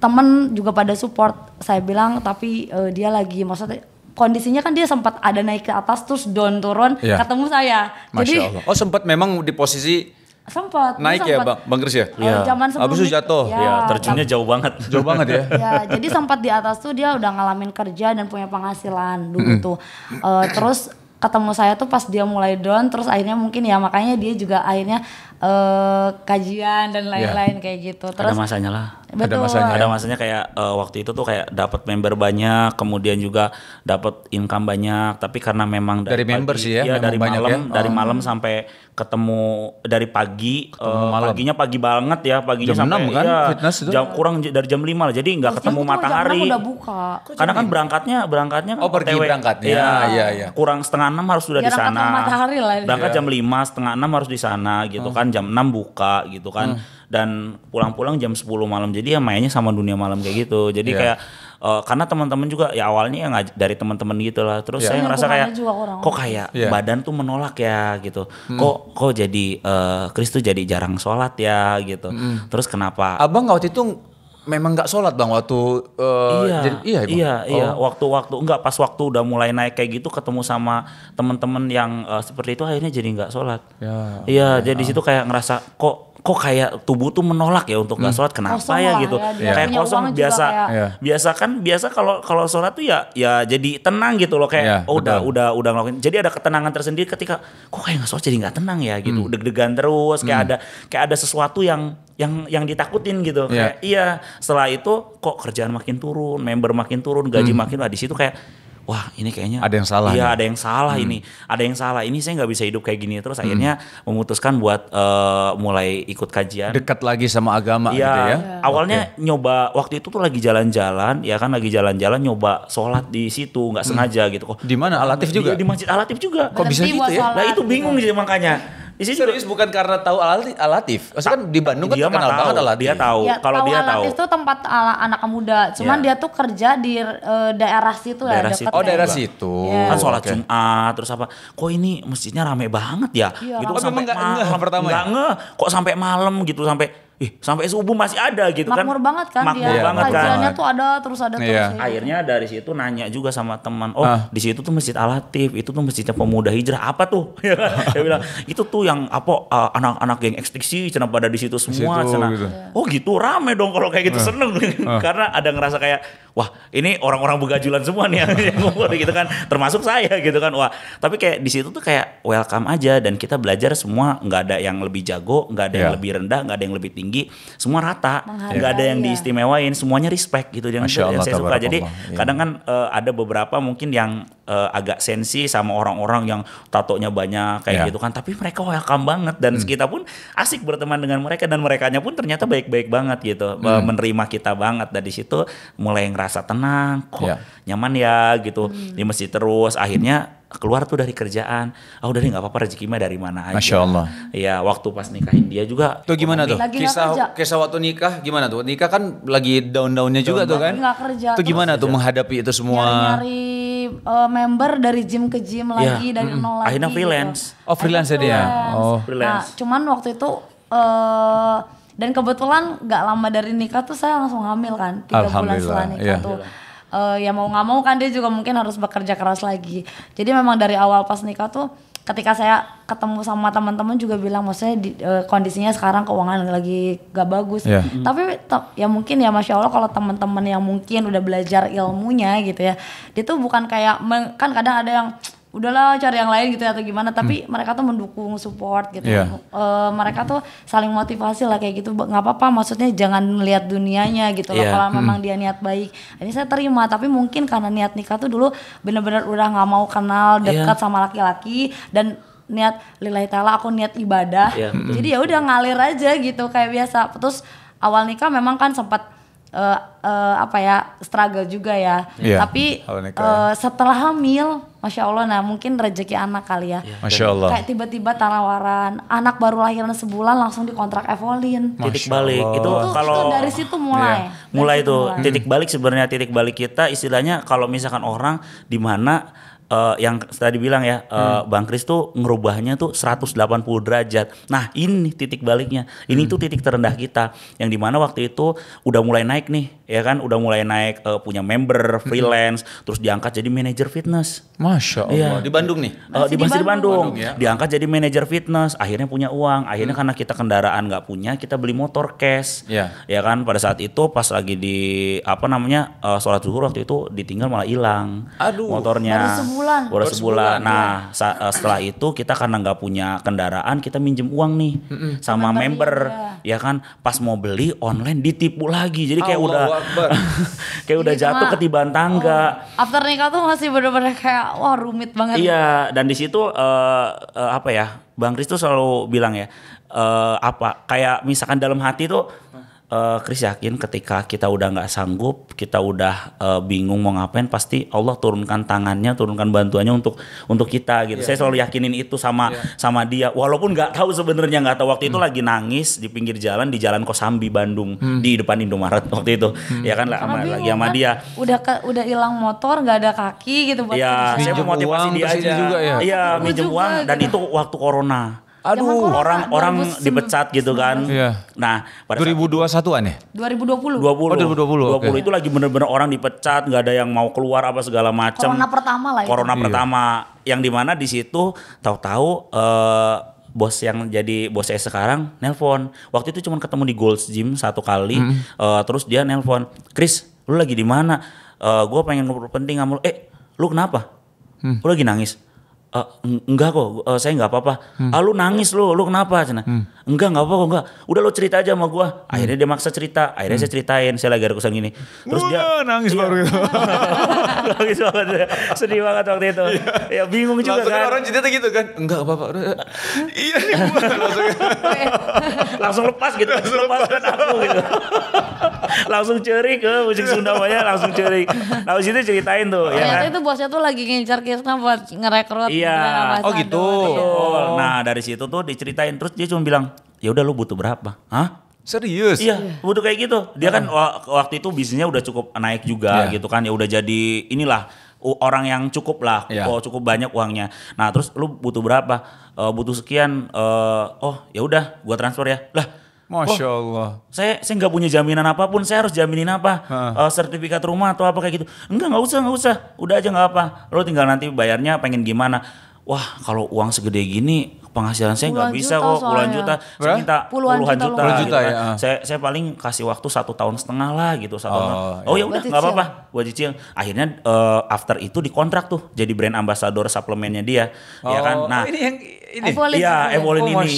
temen juga pada support saya bilang tapi uh, dia lagi maksudnya kondisinya kan dia sempat ada naik ke atas terus down turun yeah. ketemu saya. Masya Jadi Allah. Oh sempat memang di posisi Sempat. Naik ya, sempet, ya Bang, Bang Kris ya? Iya. Iya. zaman sebelum Abis itu jatuh. ya, ya, terjunnya jauh banget. Jauh banget ya? ya jadi sempat di atas tuh dia udah ngalamin kerja dan punya penghasilan dulu mm -hmm. tuh. Uh, terus ketemu saya tuh pas dia mulai down terus akhirnya mungkin ya makanya dia juga akhirnya uh, kajian dan iya. lain-lain yeah. kayak gitu terus ada masanya lah betul ada masanya, ada masanya kayak uh, waktu itu tuh kayak dapat member banyak kemudian juga dapat income banyak tapi karena memang dari, dari pagi, member sih ya, ya dari banyak malam ya. dari oh. malam sampai ketemu dari pagi ketemu uh, paginya pagi banget ya paginya jam sampai 6 kan ya, fitness itu jam, kurang dari jam 5 lah jadi nggak ketemu matahari jam udah buka. karena kan berangkatnya berangkatnya kan oh pergi berangkatnya ya, ya, ya. kurang setengah enam harus sudah di sana. matahari ya. Berangkat jam iya. lima setengah enam harus di sana gitu hmm. kan jam enam buka gitu kan hmm. dan pulang-pulang jam sepuluh malam jadi ya mainnya sama dunia malam kayak gitu jadi yeah. kayak uh, karena teman-teman juga ya awalnya yang dari teman-teman gitu lah terus yeah. saya ngerasa kayak kok kayak yeah. badan tuh menolak ya gitu hmm. kok kok jadi eh, Kristus uh, jadi jarang sholat ya gitu hmm. terus kenapa abang waktu itu memang nggak sholat bang waktu uh, iya jadi, iya bang. Iya, iya oh. waktu-waktu nggak pas waktu udah mulai naik kayak gitu ketemu sama teman-teman yang uh, seperti itu akhirnya jadi nggak sholat ya, iya ya. jadi ya. situ kayak ngerasa kok kok kayak tubuh tuh menolak ya untuk nggak hmm. sholat kenapa kosong ya gitu ya, iya. kayak kosong biasa kayak... Iya. biasa kan biasa kalau kalau sholat tuh ya ya jadi tenang gitu loh kayak ya, oh, udah udah udah ngelakuin jadi ada ketenangan tersendiri ketika kok kayak nggak sholat jadi nggak tenang ya gitu hmm. deg-degan terus kayak hmm. ada kayak ada sesuatu yang yang yang ditakutin gitu. Yeah. Kayak iya, setelah itu kok kerjaan makin turun, member makin turun, gaji hmm. makin lah di situ kayak wah ini kayaknya ada yang salah. Iya, ya? ada yang salah hmm. ini. Ada yang salah. Ini saya nggak bisa hidup kayak gini terus. Hmm. Akhirnya memutuskan buat uh, mulai ikut kajian. Dekat lagi sama agama iya gitu ya. Iya. Awalnya okay. nyoba waktu itu tuh lagi jalan-jalan, ya kan lagi jalan-jalan nyoba sholat di situ nggak hmm. sengaja hmm. gitu kok. Di mana? Alatif iya, juga. Di, di Masjid Alatif juga. Kok bisa gitu ya? Nah, itu bingung sih gitu. gitu makanya Isi serius bukan karena tahu alat alatif. Maksudnya kan di ah, Bandung kan dia kan kenal tahu, banget alatif. Dia tahu. Ya, kalau dia tahu. Alatif itu tempat ala ah, anak muda. Cuman yeah. dia tuh kerja di uh, daerah situ oh, daerah situ. Oh, daerah situ. Yeah. Kan sholat okay. Jumat terus apa? Kok ini masjidnya rame banget ya? Yeah. Gitu oh, sampai malam. Enggak, pertama. Enggak, ya? Nge, kok sampai malam gitu sampai ih sampai subuh masih ada gitu makmur kan. Makmur banget kan makmur dia. banget kan. Kajiannya tuh ada terus ada iya. terus. Yeah. Ya. Akhirnya dari situ nanya juga sama teman, "Oh, ah. di situ tuh Masjid alatif, itu tuh Masjidnya Pemuda Hijrah. Apa tuh?" dia bilang, "Itu tuh yang apa anak eh, anak-anak geng ekstiksi cina pada di situ semua situ, cina. Gitu. Oh, gitu rame dong kalau kayak gitu uh. seneng uh. karena ada ngerasa kayak, "Wah, ini orang-orang begajulan semua nih yang ngumpul gitu kan, termasuk saya gitu kan." Wah, tapi kayak di situ tuh kayak welcome aja dan kita belajar semua nggak ada yang lebih jago, nggak ada yeah. yang iya. lebih rendah, nggak ada yang lebih tinggi tinggi semua rata nggak ada yang iya. diistimewain semuanya respect gitu dengan Allah, yang saya suka jadi Allah. Iya. kadang kan uh, ada beberapa mungkin yang uh, agak sensi sama orang-orang yang tatonya banyak kayak yeah. gitu kan tapi mereka welcome banget dan hmm. kita pun asik berteman dengan mereka dan mereka nya pun ternyata baik-baik banget gitu hmm. menerima kita banget dari situ mulai ngerasa tenang kok yeah. nyaman ya gitu hmm. di masjid terus akhirnya keluar tuh dari kerjaan. Oh udah deh nggak apa-apa rezeki mah dari mana aja. Masya Allah. Iya waktu pas nikahin dia juga. Tuh gimana tuh? Lagi kisah kerja. kisah waktu nikah gimana tuh? Nikah kan lagi down daunnya juga tuh kan? Gak kerja. Tuh gimana tuh menghadapi itu semua? Nyari, -nyari uh, eh, member dari gym ke gym iya. lagi ya. dari mm nol lagi. Akhirnya gitu. freelance. Gitu. Oh freelance, ya dia. Oh freelance. Nah, cuman waktu itu uh, dan kebetulan nggak lama dari nikah tuh saya langsung hamil kan tiga bulan setelah nikah ya. tuh uh, ya mau nggak mau kan dia juga mungkin harus bekerja keras lagi jadi memang dari awal pas nikah tuh ketika saya ketemu sama teman-teman juga bilang maksudnya di, uh, kondisinya sekarang keuangan lagi gak bagus. Yeah. Mm. Tapi ya mungkin ya masya Allah kalau teman-teman yang mungkin udah belajar ilmunya gitu ya, dia tuh bukan kayak kan kadang ada yang udahlah cari yang lain gitu ya, atau gimana tapi hmm. mereka tuh mendukung support gitu yeah. Iya. e, mereka tuh saling motivasi lah kayak gitu nggak apa-apa maksudnya jangan lihat dunianya gitu yeah. loh iya. kalau hmm. memang dia niat baik ini saya terima tapi mungkin karena niat nikah tuh dulu bener-bener udah nggak mau kenal iya. dekat yeah. sama laki-laki dan niat lillahi ta'ala aku niat ibadah yeah. jadi ya udah ngalir aja gitu kayak biasa terus awal nikah memang kan sempat uh, uh, apa ya struggle juga ya. Yeah. Tapi uh, setelah hamil, masya Allah, nah mungkin rezeki anak kali ya. Yeah. Masya Allah. Kayak tiba-tiba tawaran anak baru lahiran sebulan langsung dikontrak Evolin. Titik balik itu, itu kalau dari situ mulai. Yeah. Mulai itu titik balik sebenarnya titik balik kita istilahnya kalau misalkan orang di mana uh, yang tadi bilang ya uh, hmm. Bang Kris tuh ngerubahnya tuh 180 derajat. Nah ini titik baliknya. Ini hmm. tuh titik terendah kita yang dimana waktu itu udah mulai naik nih ya kan udah mulai naik uh, punya member freelance hmm. terus diangkat jadi manajer fitness masya iya. allah ya. di Bandung nih uh, di, di Bandung, Bandung. ya. diangkat jadi manajer fitness akhirnya punya uang akhirnya hmm. karena kita kendaraan nggak punya kita beli motor cash ya. ya kan pada saat itu pas lagi di apa namanya uh, sholat zuhur waktu itu ditinggal malah hilang Aduh, motornya baru sebulan baru sebulan, nah ya. setelah itu kita karena nggak punya kendaraan kita minjem uang nih hmm. sama member ya. ya kan pas mau beli online ditipu lagi jadi kayak Allah. udah Akbar. kayak udah iya, jatuh ketiban tangga. Oh. After nikah tuh masih bener-bener kayak wah rumit banget. Iya, dan di situ uh, uh, apa ya? Bang Kris selalu bilang ya, uh, apa kayak misalkan dalam hati tuh uh, Chris yakin ketika kita udah nggak sanggup, kita udah uh, bingung mau ngapain, pasti Allah turunkan tangannya, turunkan bantuannya untuk untuk kita gitu. Yeah. Saya iya. selalu yakinin itu sama yeah. sama dia, walaupun nggak tahu sebenarnya nggak tahu waktu hmm. itu lagi nangis di pinggir jalan di Jalan Kosambi Bandung hmm. di depan Indomaret waktu itu, hmm. ya kan lah sama, lagi sama kan? dia. Udah ke, udah hilang motor, nggak ada kaki gitu buat. Iya, ya, saya motivasi dia aja. Iya, ya, minjem uang juga, dan gitu. itu waktu corona. Aduh, orang orang dipecat gitu kan. Iya. Nah, pada 2021-an ya? 2020. 20. Oh, 2020. 20 okay. itu lagi bener-bener orang dipecat, nggak ada yang mau keluar apa segala macam. Corona pertama lah itu. Corona iya. pertama yang di mana di situ tahu-tahu uh, bos yang jadi bos saya sekarang nelpon. Waktu itu cuma ketemu di Gold's Gym satu kali. Hmm. Uh, terus dia nelpon, Chris, lu lagi di mana? Uh, gua pengen ngobrol penting sama lu. Eh, lu kenapa? Hmm. Lu lagi nangis? Uh, enggak kok, uh, saya enggak apa-apa. Hmm. Ah, lu nangis lu, lu kenapa? Cina. Hmm enggak enggak apa kok enggak udah lo cerita aja sama gue hmm. akhirnya dia maksa cerita akhirnya hmm. saya ceritain saya lagi ada gini terus dia nangis iya. baru itu nangis banget sedih banget waktu itu iya. ya, bingung juga langsung kan, kan. orang cerita gitu kan enggak apa-apa iya nih langsung langsung lepas gitu langsung lepas kan aku gitu langsung ceri ke musik Sunda banyak langsung ceri nah situ ceritain tuh ya kan? itu bosnya tuh lagi ngincar Kirna buat ngerekrut iya oh gitu nah dari situ tuh diceritain terus dia cuma bilang ya udah lu butuh berapa? Hah? Serius? Iya, iya. butuh kayak gitu. Dia kan waktu itu bisnisnya udah cukup naik juga yeah. gitu kan. Ya udah jadi inilah orang yang cukup lah, yeah. Oh, cukup banyak uangnya. Nah, terus lu butuh berapa? Uh, butuh sekian. Uh, oh, ya udah, gua transfer ya. Lah, Masya oh, Allah. saya saya nggak punya jaminan apapun. Saya harus jaminin apa? Uh, sertifikat rumah atau apa kayak gitu? Enggak, nggak usah, nggak usah. Udah aja nggak apa. Lo tinggal nanti bayarnya pengen gimana wah kalau uang segede gini penghasilan saya nggak bisa juta kok puluhan juta saya minta puluhan, puluhan juta, juta, puluhan juta gitu. ya. Ah. saya saya paling kasih waktu satu tahun setengah lah gitu satu oh, tahun. Iya. oh ya udah nggak apa-apa buat cicil akhirnya uh, after itu dikontrak tuh jadi brand ambassador suplemennya dia iya kan? oh, ya kan nah ini yang ini iya Evolin oh, ini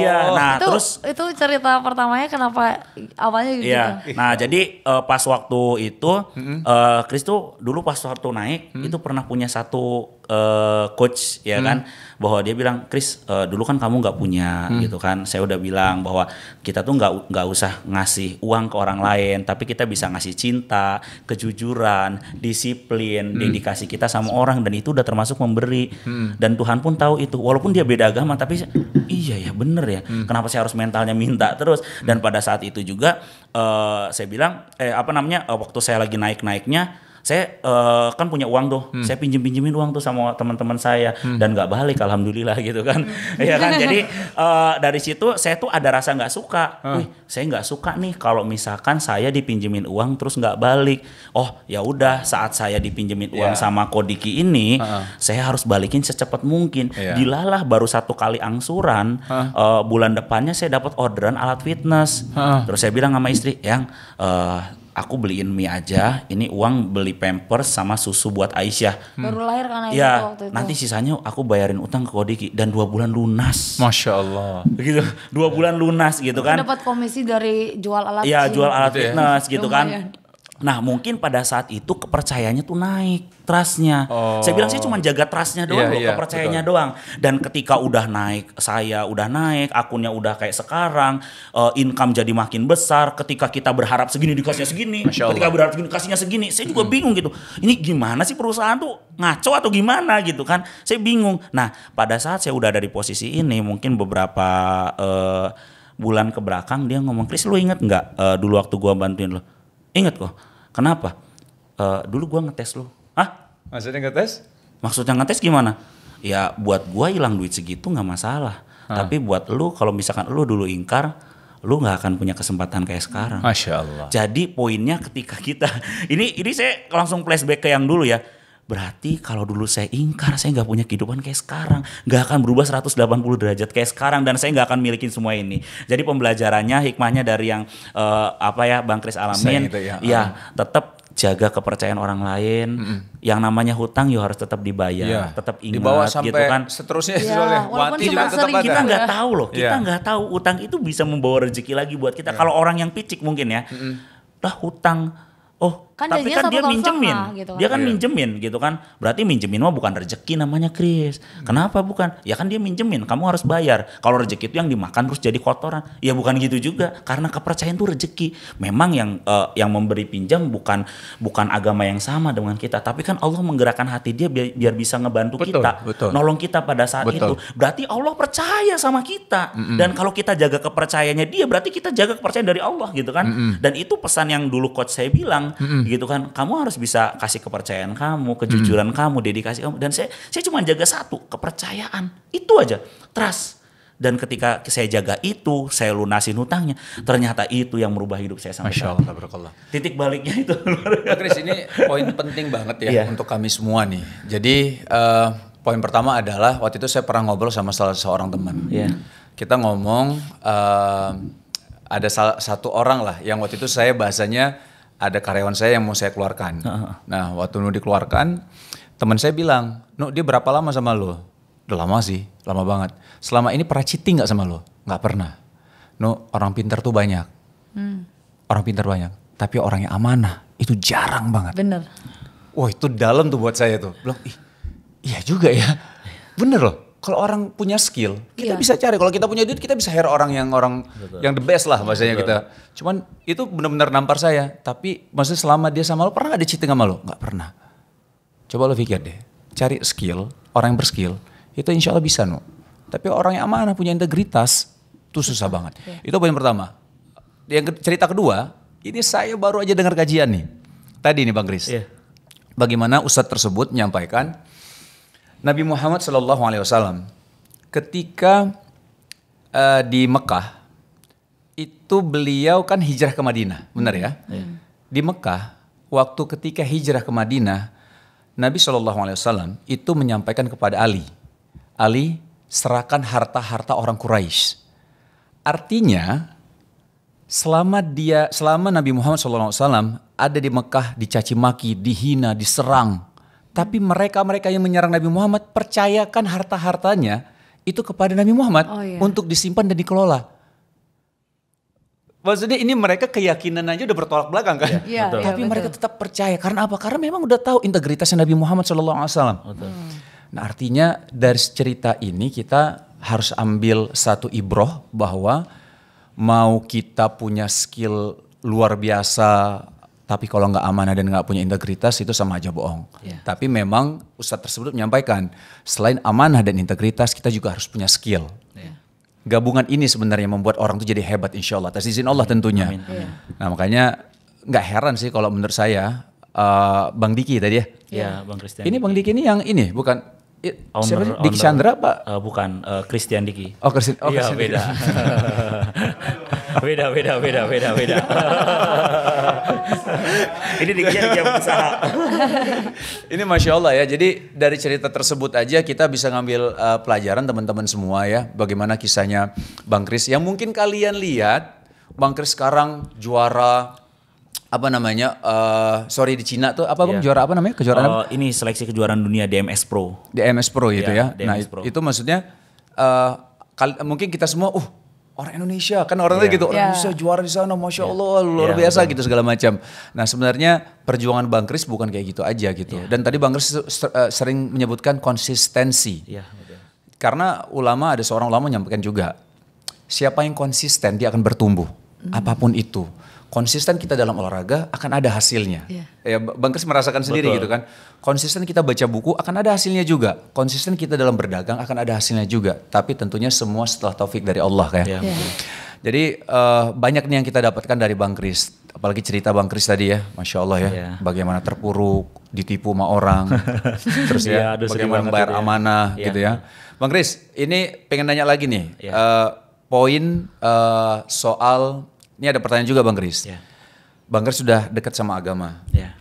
iya nah itu, terus itu cerita pertamanya kenapa awalnya gitu iya nah jadi uh, pas waktu itu Kris mm -hmm. uh, eh, Chris tuh dulu pas waktu naik mm -hmm. itu pernah punya satu uh, coach ya hmm. kan bahwa dia bilang Chris uh, dulu kan kamu nggak punya hmm. gitu kan saya udah bilang bahwa kita tuh nggak nggak usah ngasih uang ke orang lain tapi kita bisa ngasih cinta kejujuran disiplin hmm. dedikasi kita sama orang dan itu udah termasuk memberi hmm. dan Tuhan pun tahu itu walaupun dia beda agama tapi iya ya bener ya hmm. kenapa saya harus mentalnya minta terus dan hmm. pada saat itu juga uh, saya bilang eh apa namanya uh, waktu saya lagi naik naiknya saya uh, kan punya uang tuh hmm. saya pinjem pinjemin uang tuh sama teman-teman saya hmm. dan nggak balik alhamdulillah gitu kan ya kan jadi uh, dari situ saya tuh ada rasa nggak suka hmm. wih saya nggak suka nih kalau misalkan saya dipinjemin uang terus nggak balik oh ya udah saat saya dipinjemin iya. uang sama Kodiki ini uh-uh. saya harus balikin secepat mungkin yeah. dilalah baru satu kali angsuran huh? uh eh, bulan depannya saya dapat orderan alat fitness Huh? terus saya bilang sama istri yang uh, aku beliin mie aja, ini uang beli pampers sama susu buat Aisyah. Hmm. Baru lahir kan Aisyah iya, waktu itu. Nanti sisanya aku bayarin utang ke Kodiki dan dua bulan lunas. Masya Allah. Gitu, dua bulan lunas gitu kan. Dapat komisi dari jual alat. Ya, jual alat gitu ya. fitness gitu kan Nah mungkin pada saat itu kepercayaannya tuh naik trustnya. Oh. Saya bilang sih cuma jaga trustnya iya, doang yeah, loh, yeah, kepercayaannya betul. doang. Dan ketika udah naik, saya udah naik, akunnya udah kayak sekarang, uh, income jadi makin besar. Ketika kita berharap segini dikasihnya segini, ketika berharap segini dikasihnya segini, saya juga hmm. bingung gitu. Ini gimana sih perusahaan tuh ngaco atau gimana gitu kan? Saya bingung. Nah pada saat saya udah dari posisi ini, mungkin beberapa uh, bulan ke belakang dia ngomong, Chris lu inget nggak uh, dulu waktu gua bantuin lo? Ingat kok. Kenapa? Uh, dulu gua ngetes lo. Hah? Maksudnya ngetes? Maksudnya ngetes gimana? Ya buat gua hilang duit segitu nggak masalah. Hmm. Tapi buat lu kalau misalkan lu dulu ingkar, lu nggak akan punya kesempatan kayak sekarang. Masya Allah. Jadi poinnya ketika kita ini ini saya langsung flashback ke yang dulu ya. Berarti kalau dulu saya ingkar, saya nggak punya kehidupan kayak sekarang. Nggak akan berubah 180 derajat kayak sekarang dan saya nggak akan milikin semua ini. Jadi pembelajarannya, hikmahnya dari yang uh, apa ya Bang Kris alamin, gitu, ya, ya, um. tetap jaga kepercayaan orang lain. Mm -hmm. Yang namanya hutang ya harus tetap dibayar, yeah. tetap ingat Dibawa sampai gitu kan. Seterusnya yeah. Iya, soalnya wati juga tetap ada. Kita nggak tahu loh, kita iya. nggak tahu utang itu bisa membawa rezeki lagi buat kita. Yeah. Kalau orang yang picik mungkin ya, mm -hmm. lah hutang, oh Kan Tapi kan dia minjemin, gitu kan. dia kan yeah. minjemin gitu kan. Berarti minjemin mah bukan rezeki namanya Kris. Hmm. Kenapa bukan? Ya kan dia minjemin, kamu harus bayar. Kalau rezeki itu yang dimakan terus jadi kotoran, ya bukan gitu juga. Karena kepercayaan itu rezeki. Memang yang uh, yang memberi pinjam bukan bukan agama yang sama dengan kita, tapi kan Allah menggerakkan hati dia biar, biar bisa ngebantu betul, kita, betul. nolong kita pada saat betul. itu. Berarti Allah percaya sama kita. Mm -mm. Dan kalau kita jaga kepercayaannya dia, berarti kita jaga kepercayaan dari Allah gitu kan. Mm -mm. Dan itu pesan yang dulu coach saya bilang, mm -mm hmm. gitu kan kamu harus bisa kasih kepercayaan kamu kejujuran hmm. kamu dedikasi kamu dan saya saya cuma jaga satu kepercayaan itu aja trust dan ketika saya jaga itu saya lunasin hutangnya ternyata itu yang merubah hidup saya sama Masya Allah, Allah. titik baliknya itu Chris ini poin penting banget ya yeah. untuk kami semua nih jadi uh, poin pertama adalah waktu itu saya pernah ngobrol sama salah seorang teman yeah. kita ngomong uh, ada salah satu orang lah yang waktu itu saya bahasanya ada karyawan saya yang mau saya keluarkan. Uh-huh. Nah, waktu Nu dikeluarkan, teman saya bilang, "Nu, dia berapa lama sama lo?" "Udah lama sih, lama banget. Selama ini pernah cheating nggak sama lo?" "Nggak pernah." "Nu, orang pintar tuh banyak." Hmm. Orang pintar banyak, tapi orang yang amanah itu jarang banget. Bener. Wah, itu dalam tuh buat saya tuh. "Belum, iya juga ya." Iya. Bener loh kalau orang punya skill, kita yeah. bisa cari. Kalau kita punya duit, kita bisa hire orang yang orang Betul. yang the best lah bahasanya Betul. kita. Cuman itu benar-benar nampar saya. Tapi maksudnya selama dia sama lo pernah gak ada cheating sama lo? Gak pernah. Coba lo pikir deh, cari skill orang yang berskill itu insya Allah bisa no. Tapi orang yang amanah punya integritas itu susah banget. Yeah. Itu poin pertama. Yang cerita kedua, ini saya baru aja dengar kajian nih. Tadi nih Bang Kris. Yeah. Bagaimana ustadz tersebut menyampaikan Nabi Muhammad Shallallahu Alaihi Wasallam ketika uh, di Mekah itu beliau kan hijrah ke Madinah, benar ya? Hmm. Iya. Di Mekah waktu ketika hijrah ke Madinah Nabi Shallallahu Alaihi Wasallam itu menyampaikan kepada Ali, Ali serahkan harta-harta orang Quraisy. Artinya selama dia selama Nabi Muhammad SAW ada di Mekah dicaci maki, dihina, diserang, tapi mereka-mereka yang menyerang Nabi Muhammad percayakan harta-hartanya itu kepada Nabi Muhammad oh, iya. untuk disimpan dan dikelola. Maksudnya ini mereka keyakinan aja udah bertolak belakang kan? Ya, betul. Iya, iya, tapi ya, betul. mereka tetap percaya karena apa? Karena memang udah tahu integritasnya Nabi Muhammad Shallallahu Alaihi Wasallam. Nah artinya dari cerita ini kita harus ambil satu ibroh bahwa mau kita punya skill luar biasa tapi kalau nggak amanah dan nggak punya integritas itu sama aja bohong. Yeah. Tapi memang Ustadz tersebut menyampaikan selain amanah dan integritas kita juga harus punya skill. Yeah. Gabungan ini sebenarnya membuat orang itu jadi hebat insya Allah. Atas izin Allah tentunya. Amin. Nah makanya nggak heran sih kalau menurut saya uh, Bang Diki tadi ya. Ya Bang Christian. Ini Bang Diki ini yang ini bukan owner, siapa sih? Diki Chandra pak? Uh, bukan, uh, Christian Diki. Oh Christian, oh, iya, Christian. beda. beda. beda, beda, beda, beda, Ini Diki Diki yang usaha. Ini masya Allah ya. Jadi dari cerita tersebut aja kita bisa ngambil uh, pelajaran teman-teman semua ya. Bagaimana kisahnya Bang Kris yang mungkin kalian lihat Bang Kris sekarang juara apa namanya uh, sorry di Cina tuh apa bang iya. juara apa namanya kejuaraan uh, ini seleksi kejuaraan dunia DMS Pro DMS Pro gitu yeah, ya DMS nah Pro. itu maksudnya uh, mungkin kita semua uh orang Indonesia kan orang yeah. gitu orang yeah. bisa juara di sana masya yeah. Allah luar yeah, biasa betul. gitu segala macam nah sebenarnya perjuangan Bang Kris bukan kayak gitu aja gitu yeah. dan tadi Bang Kris sering menyebutkan konsistensi yeah, betul. karena ulama ada seorang ulama menyampaikan juga siapa yang konsisten dia akan bertumbuh mm. apapun itu konsisten kita dalam olahraga akan ada hasilnya. Yeah. Ya, Bang Kris merasakan sendiri gitu kan. Konsisten kita baca buku akan ada hasilnya juga. Konsisten kita dalam berdagang akan ada hasilnya juga. Tapi tentunya semua setelah taufik dari Allah kayak. Yeah. Yeah. Jadi uh, banyak nih yang kita dapatkan dari Bang Kris. Apalagi cerita Bang Kris tadi ya, masya Allah ya, yeah. bagaimana terpuruk, ditipu sama orang, terus ya, yeah, bagaimana membayar ya. amanah yeah. gitu ya. Bang Kris, ini pengen nanya lagi nih, yeah. Iya. uh, poin uh, soal ini ada pertanyaan juga Bang Kris. Yeah. Bang Kris sudah dekat sama agama. Yeah.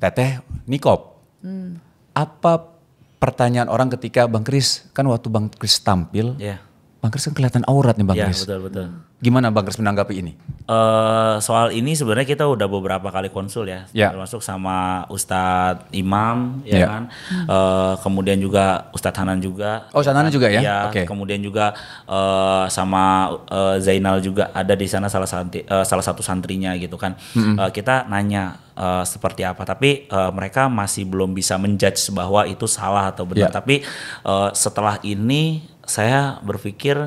Teteh nikop. Hmm. Apa pertanyaan orang ketika Bang Kris kan waktu Bang Kris tampil, yeah. Bang Kris kan kelihatan aurat nih Bang ya, betul betul. Gimana Bang Kris menanggapi ini? Uh, soal ini sebenarnya kita udah beberapa kali konsul ya, ya. termasuk sama Ustadz Imam ya, ya. kan. Uh, kemudian juga Ustadz Hanan juga. Oh, Ustadz Hanan juga ya? ya okay. Kemudian juga uh, sama uh, Zainal juga ada di sana salah santri, uh, salah satu santrinya gitu kan. Mm -hmm. uh, kita nanya uh, seperti apa. Tapi uh, mereka masih belum bisa menjudge bahwa itu salah atau benar. Yeah. Tapi uh, setelah ini saya berpikir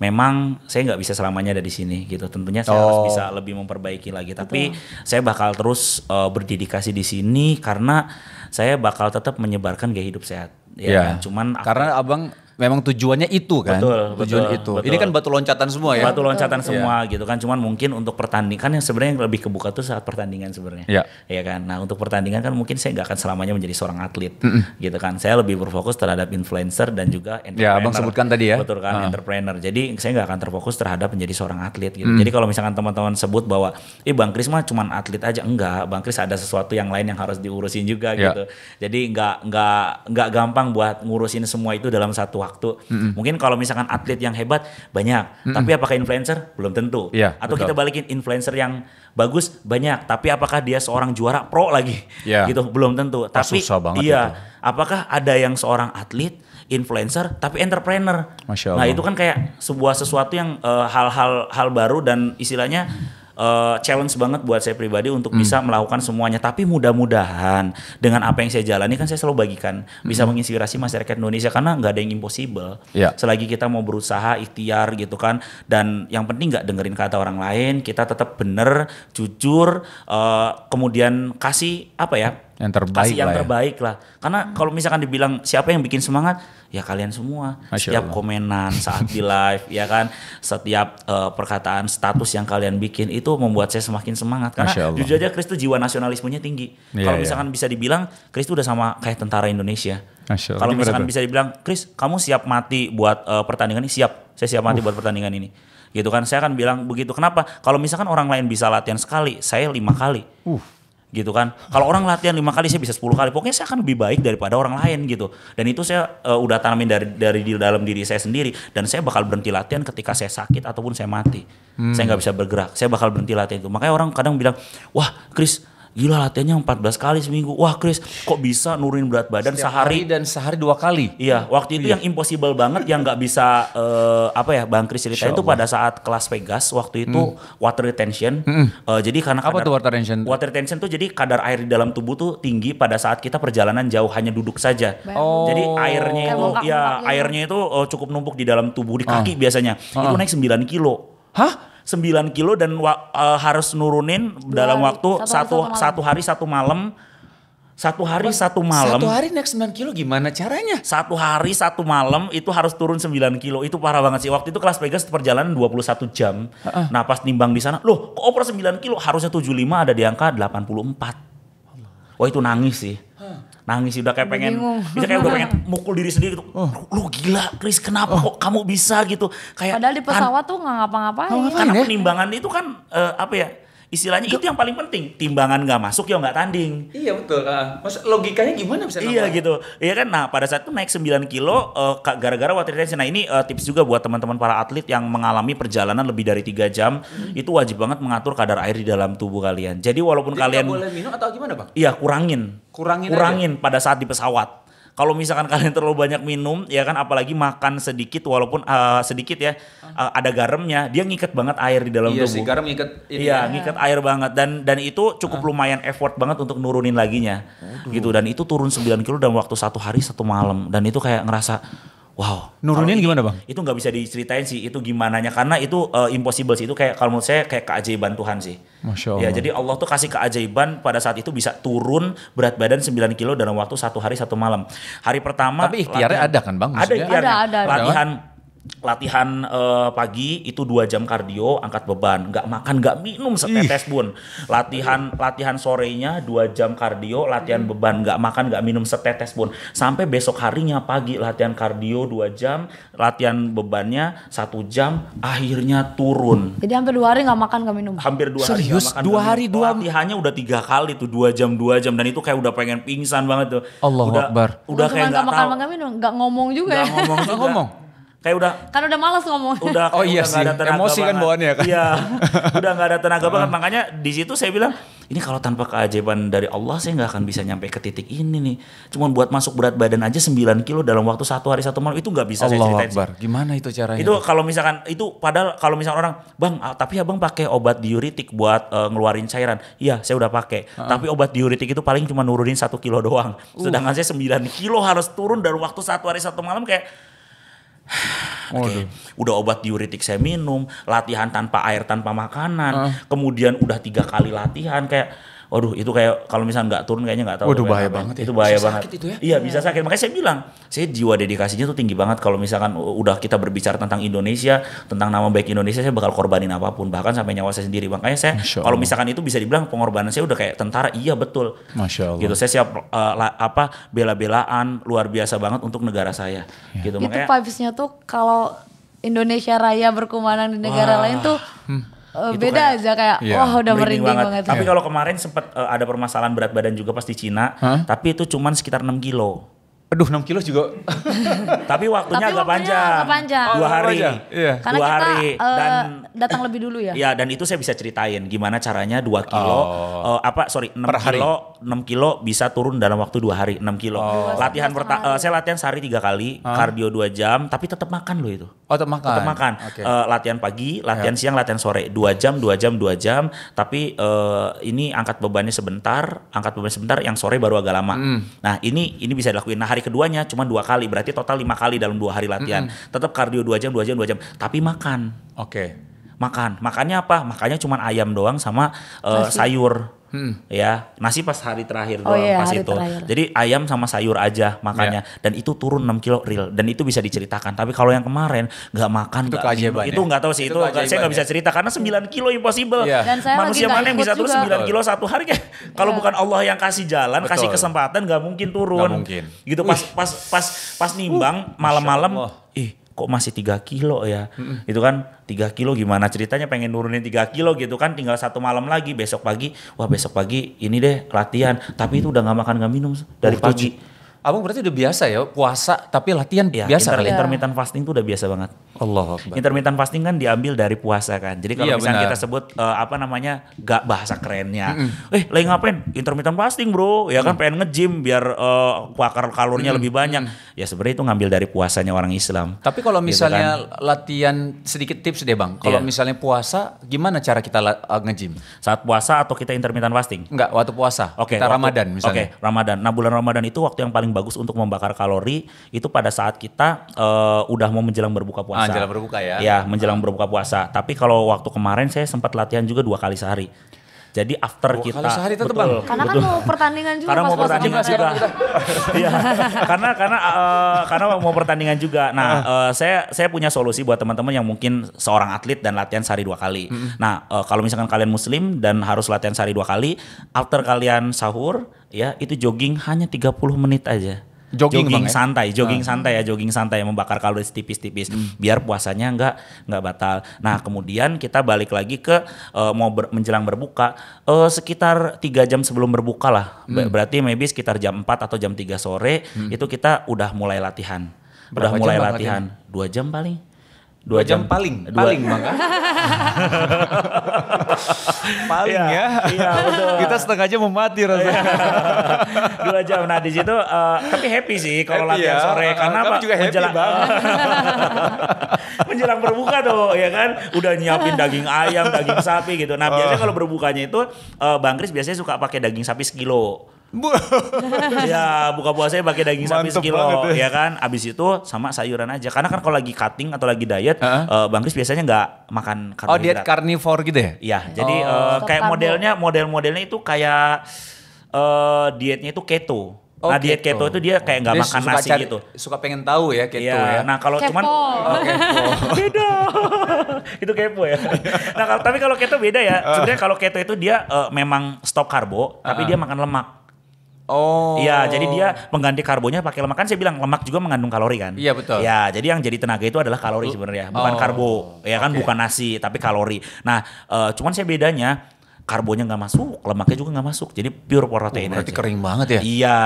memang saya nggak bisa selamanya ada di sini gitu. Tentunya saya oh. harus bisa lebih memperbaiki lagi. Betul. Tapi saya bakal terus uh, berdedikasi di sini karena saya bakal tetap menyebarkan gaya hidup sehat. Ya, yeah. Kan? cuman karena abang memang tujuannya itu kan. Betul, Tujuan betul, itu. Betul. Ini kan batu loncatan semua ya. Batu loncatan betul. Iya. semua iya. gitu kan. Cuman mungkin untuk pertandingan kan yang sebenarnya yang lebih kebuka tuh saat pertandingan sebenarnya. Iya. Yeah. kan. Nah, untuk pertandingan kan mungkin saya nggak akan selamanya menjadi seorang atlet mm -mm. gitu kan. Saya lebih berfokus terhadap influencer dan juga entrepreneur. Ya, Abang sebutkan tadi ya. Betul kan, uh. entrepreneur. Jadi saya nggak akan terfokus terhadap menjadi seorang atlet gitu. Mm. Jadi kalau misalkan teman-teman sebut bahwa eh Bang Kris mah cuman atlet aja enggak. Bang Kris ada sesuatu yang lain yang harus diurusin juga yeah. gitu. Jadi nggak nggak nggak gampang buat ngurusin semua itu dalam satu waktu. Mm-hmm. Mungkin kalau misalkan atlet yang hebat banyak, mm-hmm. tapi apakah influencer belum tentu. Yeah, Atau betul. kita balikin influencer yang bagus banyak, tapi apakah dia seorang juara pro lagi? Yeah. Gitu belum tentu. Pas ah, tapi susah banget iya, itu. apakah ada yang seorang atlet influencer tapi entrepreneur? Masya nah, Allah. Nah, itu kan kayak sebuah sesuatu yang eh, hal-hal uh, hal, -hal, hal baru dan istilahnya uh, challenge banget buat saya pribadi untuk hmm. bisa melakukan semuanya. Tapi mudah-mudahan dengan apa yang saya jalani kan saya selalu bagikan bisa hmm. menginspirasi masyarakat Indonesia karena nggak ada yang impossible. Yeah. Selagi kita mau berusaha, ikhtiar gitu kan. Dan yang penting nggak dengerin kata orang lain, kita tetap bener, jujur, uh, kemudian kasih apa ya? yang terbaik kasih yang lah ya. terbaik ya. lah karena kalau misalkan dibilang siapa yang bikin semangat ya kalian semua Masya setiap Allah. komenan saat di live ya kan setiap uh, perkataan status yang kalian bikin itu membuat saya semakin semangat karena jujur aja Kristu tuh jiwa nasionalismenya tinggi yeah, kalau iya. misalkan yeah. bisa dibilang Kristu udah sama kayak tentara Indonesia kalau misalkan bisa dibilang Kris kamu siap mati buat uh, pertandingan ini siap saya siap mati uh. buat pertandingan ini gitu kan saya akan bilang begitu kenapa kalau misalkan orang lain bisa latihan sekali saya lima kali uh gitu kan. Kalau orang latihan lima kali saya bisa 10 kali. Pokoknya saya akan lebih baik daripada orang lain gitu. Dan itu saya uh, udah tanamin dari dari di dalam diri saya sendiri dan saya bakal berhenti latihan ketika saya sakit ataupun saya mati. Hmm. Saya nggak bisa bergerak. Saya bakal berhenti latihan itu. Makanya orang kadang bilang, "Wah, Chris, gila latihannya 14 kali seminggu. Wah Chris, kok bisa nurunin berat badan Setiap sehari? dan sehari dua kali. Iya, waktu itu iya. yang impossible banget yang nggak bisa uh, apa ya Bang Chris ceritain. itu pada saat kelas Vegas waktu itu hmm. water retention. Hmm. Uh, jadi karena apa kadar, tuh water retention? Water retention tuh jadi kadar air di dalam tubuh tuh tinggi pada saat kita perjalanan jauh hanya duduk saja. Oh. Jadi airnya itu oh. ya airnya itu eh, cukup numpuk di dalam tubuh di kaki ah. biasanya. Itu ah. naik 9 kilo. Hah? 9 kilo dan wa, uh, harus nurunin Dua dalam hari. waktu satu satu, satu hari satu malam satu hari satu malam. Satu hari naik 9 kilo gimana caranya? Satu hari satu malam itu harus turun 9 kilo. Itu parah banget sih. Waktu itu kelas Vegas perjalanan 21 jam. Uh-uh. Nah pas nimbang di sana, loh kok oper 9 kilo? Harusnya 75 ada di angka 84. Wah itu nangis sih. Huh nangis udah kayak pengen Bingung. bisa kayak udah pengen mukul diri sendiri gitu oh. lu, gila Chris kenapa oh. kok kamu bisa gitu kayak padahal di kan pesawat tuh nggak ngapa-ngapain karena ya? penimbangan itu kan uh, apa ya istilahnya itu yang paling penting timbangan nggak masuk ya nggak tanding iya betul uh, ah, mas logikanya gimana bisa iya nampak? gitu iya kan nah pada saat itu naik 9 kilo uh, gara-gara water retention nah ini uh, tips juga buat teman-teman para atlet yang mengalami perjalanan lebih dari tiga jam hmm. itu wajib banget mengatur kadar air di dalam tubuh kalian jadi walaupun jadi kalian boleh minum atau gimana bang iya kurangin kurangin kurangin aja. pada saat di pesawat kalau misalkan kalian terlalu banyak minum ya kan apalagi makan sedikit walaupun uh, sedikit ya uh, ada garamnya dia ngikat banget air di dalam iya tubuh. Iya sih garam ngikat. Iya ya. ngikat air banget dan dan itu cukup uh. lumayan effort banget untuk nurunin laginya Aduh. gitu dan itu turun 9 kilo dalam waktu satu hari satu malam dan itu kayak ngerasa Wow. Nurunin gimana bang? Itu nggak bisa diceritain sih itu gimana nya karena itu uh, impossible sih itu kayak kalau menurut saya kayak keajaiban Tuhan sih. Masya ya, Allah. Ya jadi Allah tuh kasih keajaiban pada saat itu bisa turun berat badan 9 kilo dalam waktu satu hari satu malam. Hari pertama. Tapi ikhtiarnya ada kan bang? Ada Ada, ada, ada. Latihan. Ada, kan? latihan uh, pagi itu dua jam kardio angkat beban nggak makan nggak minum setetes pun latihan latihan sorenya dua jam kardio latihan hmm. beban nggak makan nggak minum setetes pun sampai besok harinya pagi latihan kardio dua jam latihan bebannya satu jam akhirnya turun jadi hampir dua hari nggak makan nggak minum hampir dua serius hari makan, dua hari dua latihannya udah tiga kali tuh dua jam dua jam dan itu kayak udah pengen pingsan banget tuh Allah udah, udah kayak nggak makan nggak minum nggak ngomong juga gak ya. ngomong juga. ngomong kayak udah kan udah malas ngomong udah oh iya udah sih ada tenaga emosi kan bawaannya ya, kan iya udah nggak ada tenaga banget makanya di situ saya bilang ini kalau tanpa keajaiban dari Allah saya nggak akan bisa nyampe ke titik ini nih cuman buat masuk berat badan aja 9 kilo dalam waktu satu hari satu malam itu nggak bisa Allah saya ceritain Akbar. gimana itu caranya itu kalau misalkan itu padahal kalau misalkan orang bang ah, tapi abang pakai obat diuretik buat uh, ngeluarin cairan iya saya udah pakai uh -uh. tapi obat diuretik itu paling cuma nurunin satu kilo doang sedangkan uh. saya 9 kilo harus turun dalam waktu satu hari satu malam kayak Okay. Udah obat diuretik saya minum, latihan tanpa air tanpa makanan, uh. kemudian udah tiga kali latihan kayak waduh itu kayak kalau misalnya nggak turun kayaknya nggak tahu. Waduh bahaya banget. Ya. Itu bahaya bisa banget. Sakit itu ya? Iya bisa sakit. Makanya saya bilang, saya jiwa dedikasinya tuh tinggi banget. Kalau misalkan udah kita berbicara tentang Indonesia, tentang nama baik Indonesia, saya bakal korbanin apapun, bahkan sampai nyawa saya sendiri. Makanya saya kalau misalkan itu bisa dibilang pengorbanan saya udah kayak tentara. Iya betul. Masya Allah. Gitu saya siap uh, apa bela-belaan luar biasa banget untuk negara saya. Ya. Gitu. Makanya, itu vibesnya tuh kalau Indonesia Raya berkumandang di negara Wah. lain tuh. Hmm uh, beda kayak, aja kayak yeah. wah udah merinding, merinding banget. banget. Tapi yeah. kalau kemarin sempat uh, eh, ada permasalahan berat badan juga pas di Cina, huh? tapi itu cuman sekitar 6 kilo. Aduh 6 kilo juga. Tapi waktunya Tapi agak waktunya panjang. Agak panjang. Dua oh, hari. Iya. Karena dua kita, hari uh, dan datang lebih dulu ya. Iya, dan itu saya bisa ceritain gimana caranya 2 kilo oh. uh, apa sorry 6 per kilo hari. 6 kilo bisa turun dalam waktu 2 hari 6 kilo. Oh. Latihan pertama. uh, eh, saya latihan sehari 3 kali, huh? kardio 2 jam, tapi tetap makan loh itu. Oh, tetap makan. Tetap makan. Okay. Uh, latihan pagi, latihan yeah. siang, latihan sore. 2 jam, 2 jam, 2 jam, tapi uh, ini angkat bebannya sebentar, angkat bebannya sebentar, yang sore baru agak lama. Mm. Nah, ini ini bisa dilakuin. Nah, hari keduanya cuma dua kali berarti total lima kali dalam dua hari latihan mm -hmm. tetap kardio dua jam dua jam dua jam tapi makan oke okay makan. Makannya apa? Makannya cuma ayam doang sama uh, sayur. Hmm. Ya, nasi pas hari terakhir oh iya, pas itu. Terakhir. Jadi ayam sama sayur aja makannya yeah. dan itu turun 6 kilo real dan itu bisa diceritakan. Tapi kalau yang kemarin nggak makan itu gak ya? itu nggak tahu sih itu, itu saya nggak ya? bisa cerita karena 9 kilo impossible. Yeah. Dan saya Manusia mana yang bisa turun sembilan 9 kilo satu hari kan? Kalau yeah. bukan Allah yang kasih jalan, Betul. kasih kesempatan nggak mungkin turun. Gak mungkin. Gitu pas pas pas pas nimbang malam-malam uh, ih kok masih 3 kilo ya mm-hmm. itu kan 3 kilo gimana ceritanya pengen nurunin 3 kilo gitu kan tinggal satu malam lagi besok pagi wah besok pagi ini deh latihan tapi itu udah nggak makan nggak minum dari oh, pagi abang berarti udah biasa ya puasa tapi latihan iya, ya, biasa inter- kan? intermittent fasting itu udah biasa banget Allah Akbar. Intermittent fasting kan diambil dari puasa kan. Jadi kalau iya, misalnya kita sebut uh, apa namanya gak bahasa kerennya, mm-hmm. eh lagi ngapain? Intermittent fasting bro, ya mm. kan pengen ngejim biar uh, bakar kalorinya mm-hmm. lebih banyak. Ya sebenarnya itu ngambil dari puasanya orang Islam. Tapi kalau gitu misalnya gitu kan. latihan sedikit tips deh bang, kalau yeah. misalnya puasa, gimana cara kita uh, eh, ngejim? Saat puasa atau kita intermittent fasting? Enggak, waktu puasa. Oke. Okay, Ramadan misalnya. Oke, okay, Ramadan. Nah bulan Ramadan itu waktu yang paling bagus untuk membakar kalori itu pada saat kita uh, udah mau menjelang berbuka puasa. Ah, Menjelang berbuka ya. Ya, menjelang berbuka puasa. Tapi kalau waktu kemarin saya sempat latihan juga dua kali sehari. Jadi after oh, kita kalau sehari betul, Karena kan betul. kan mau pertandingan juga. Karena mau pertandingan iya, juga. Iya, iya. iya. karena karena uh, karena mau pertandingan juga. Nah, uh, saya saya punya solusi buat teman-teman yang mungkin seorang atlet dan latihan sehari dua kali. -hmm. Nah, uh, kalau misalkan kalian muslim dan harus latihan sehari dua kali, after kalian sahur ya itu jogging hanya 30 menit aja jogging, jogging ya? santai, ya? jogging ah. santai ya, jogging santai yang membakar kalori tipis-tipis hmm. biar puasanya nggak nggak batal. Nah kemudian kita balik lagi ke uh, mau ber, menjelang berbuka uh, sekitar tiga jam sebelum berbuka lah, hmm. berarti maybe sekitar jam 4 atau jam 3 sore hmm. itu kita udah mulai latihan, Berapa udah mulai latihan latihan dua jam paling dua jam, jam paling dua, paling bang ya? paling iya. ya. Iya betul. Kita setengah jam mau mati rasanya. Iya. Dua jam. Nah di situ uh, tapi happy sih kalau latihan ya. sore karena Kamu apa? Juga happy menjelang, banget. menjelang berbuka tuh ya kan, udah nyiapin daging ayam, daging sapi gitu. Nah oh. biasanya kalau berbukanya itu uh, Bang Kris biasanya suka pakai daging sapi sekilo. ya buka puasanya pakai daging sapi sekilo ya. ya kan abis itu sama sayuran aja karena kan kalau lagi cutting atau lagi diet uh -huh. uh, bang Kris biasanya nggak makan karbohidrat oh diet carnivore gitu ya iya oh. jadi uh, eh, kayak modelnya model-modelnya itu kayak uh, dietnya itu keto nah, Oh, nah diet keto. keto itu dia kayak nggak makan nasi cari, gitu. Suka pengen tahu ya keto ya. ya. Nah kalau cuman oh, beda. itu kepo ya. nah kalo, tapi kalau keto beda ya. Ah. Sebenarnya kalau keto itu dia uh, memang stop karbo, uh -huh. tapi ah. dia makan lemak. Oh. Iya, jadi dia mengganti karbonya pakai lemak. Kan saya bilang lemak juga mengandung kalori kan? Iya, betul. Ya, jadi yang jadi tenaga itu adalah kalori sebenarnya, bukan oh. karbo. Ya kan okay. bukan nasi, tapi kalori. Nah, uh, cuman saya bedanya karbonnya nggak masuk, lemaknya juga nggak masuk. Jadi pure protein oh, berarti aja. kering banget ya? Iya,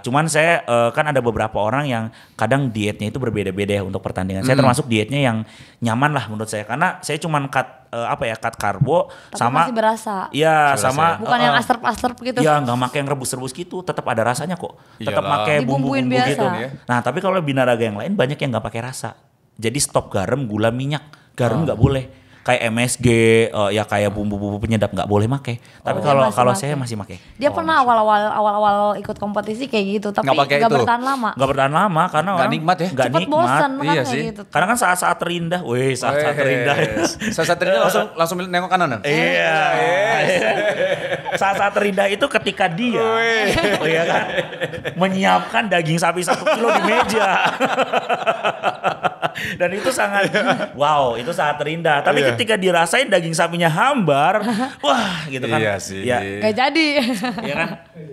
cuman saya uh, kan ada beberapa orang yang kadang dietnya itu berbeda-beda ya untuk pertandingan. Mm. Saya hmm. termasuk dietnya yang nyaman lah menurut saya karena saya cuman cut uh, apa ya cut karbo Tapi sama masih berasa. Iya, sama ya? bukan uh, yang aster-aster gitu. Iya, nggak pakai yang rebus-rebus gitu, tetap ada rasanya kok. Tetap pakai bumbu-bumbu gitu. Ya. Nah, tapi kalau binaraga yang lain banyak yang nggak pakai rasa. Jadi stop garam, gula, minyak. Garam ah. nggak oh. boleh kayak MSG uh, eh, ya kayak bumbu-bumbu penyedap nggak boleh make. Tapi kalau oh. kalau saya masih make. Dia oh, pernah awal-awal awal-awal ikut kompetisi kayak gitu tapi nggak bertahan lama. Nggak bertahan lama karena nggak nikmat ya. Gak nikmat. bosan iya sih. gitu. Karena kan saat-saat terindah, weh saat-saat terindah. saat-saat terindah langsung langsung nengok kanan. Iya. iya. Saat-saat terindah itu ketika dia oh iya kan menyiapkan daging sapi satu kilo di meja. Dan itu sangat wow, itu saat terindah. Tapi yeah ketika dirasain daging sapinya hambar, wah gitu kan. Iya sih. Ya. Gak jadi. Ya kan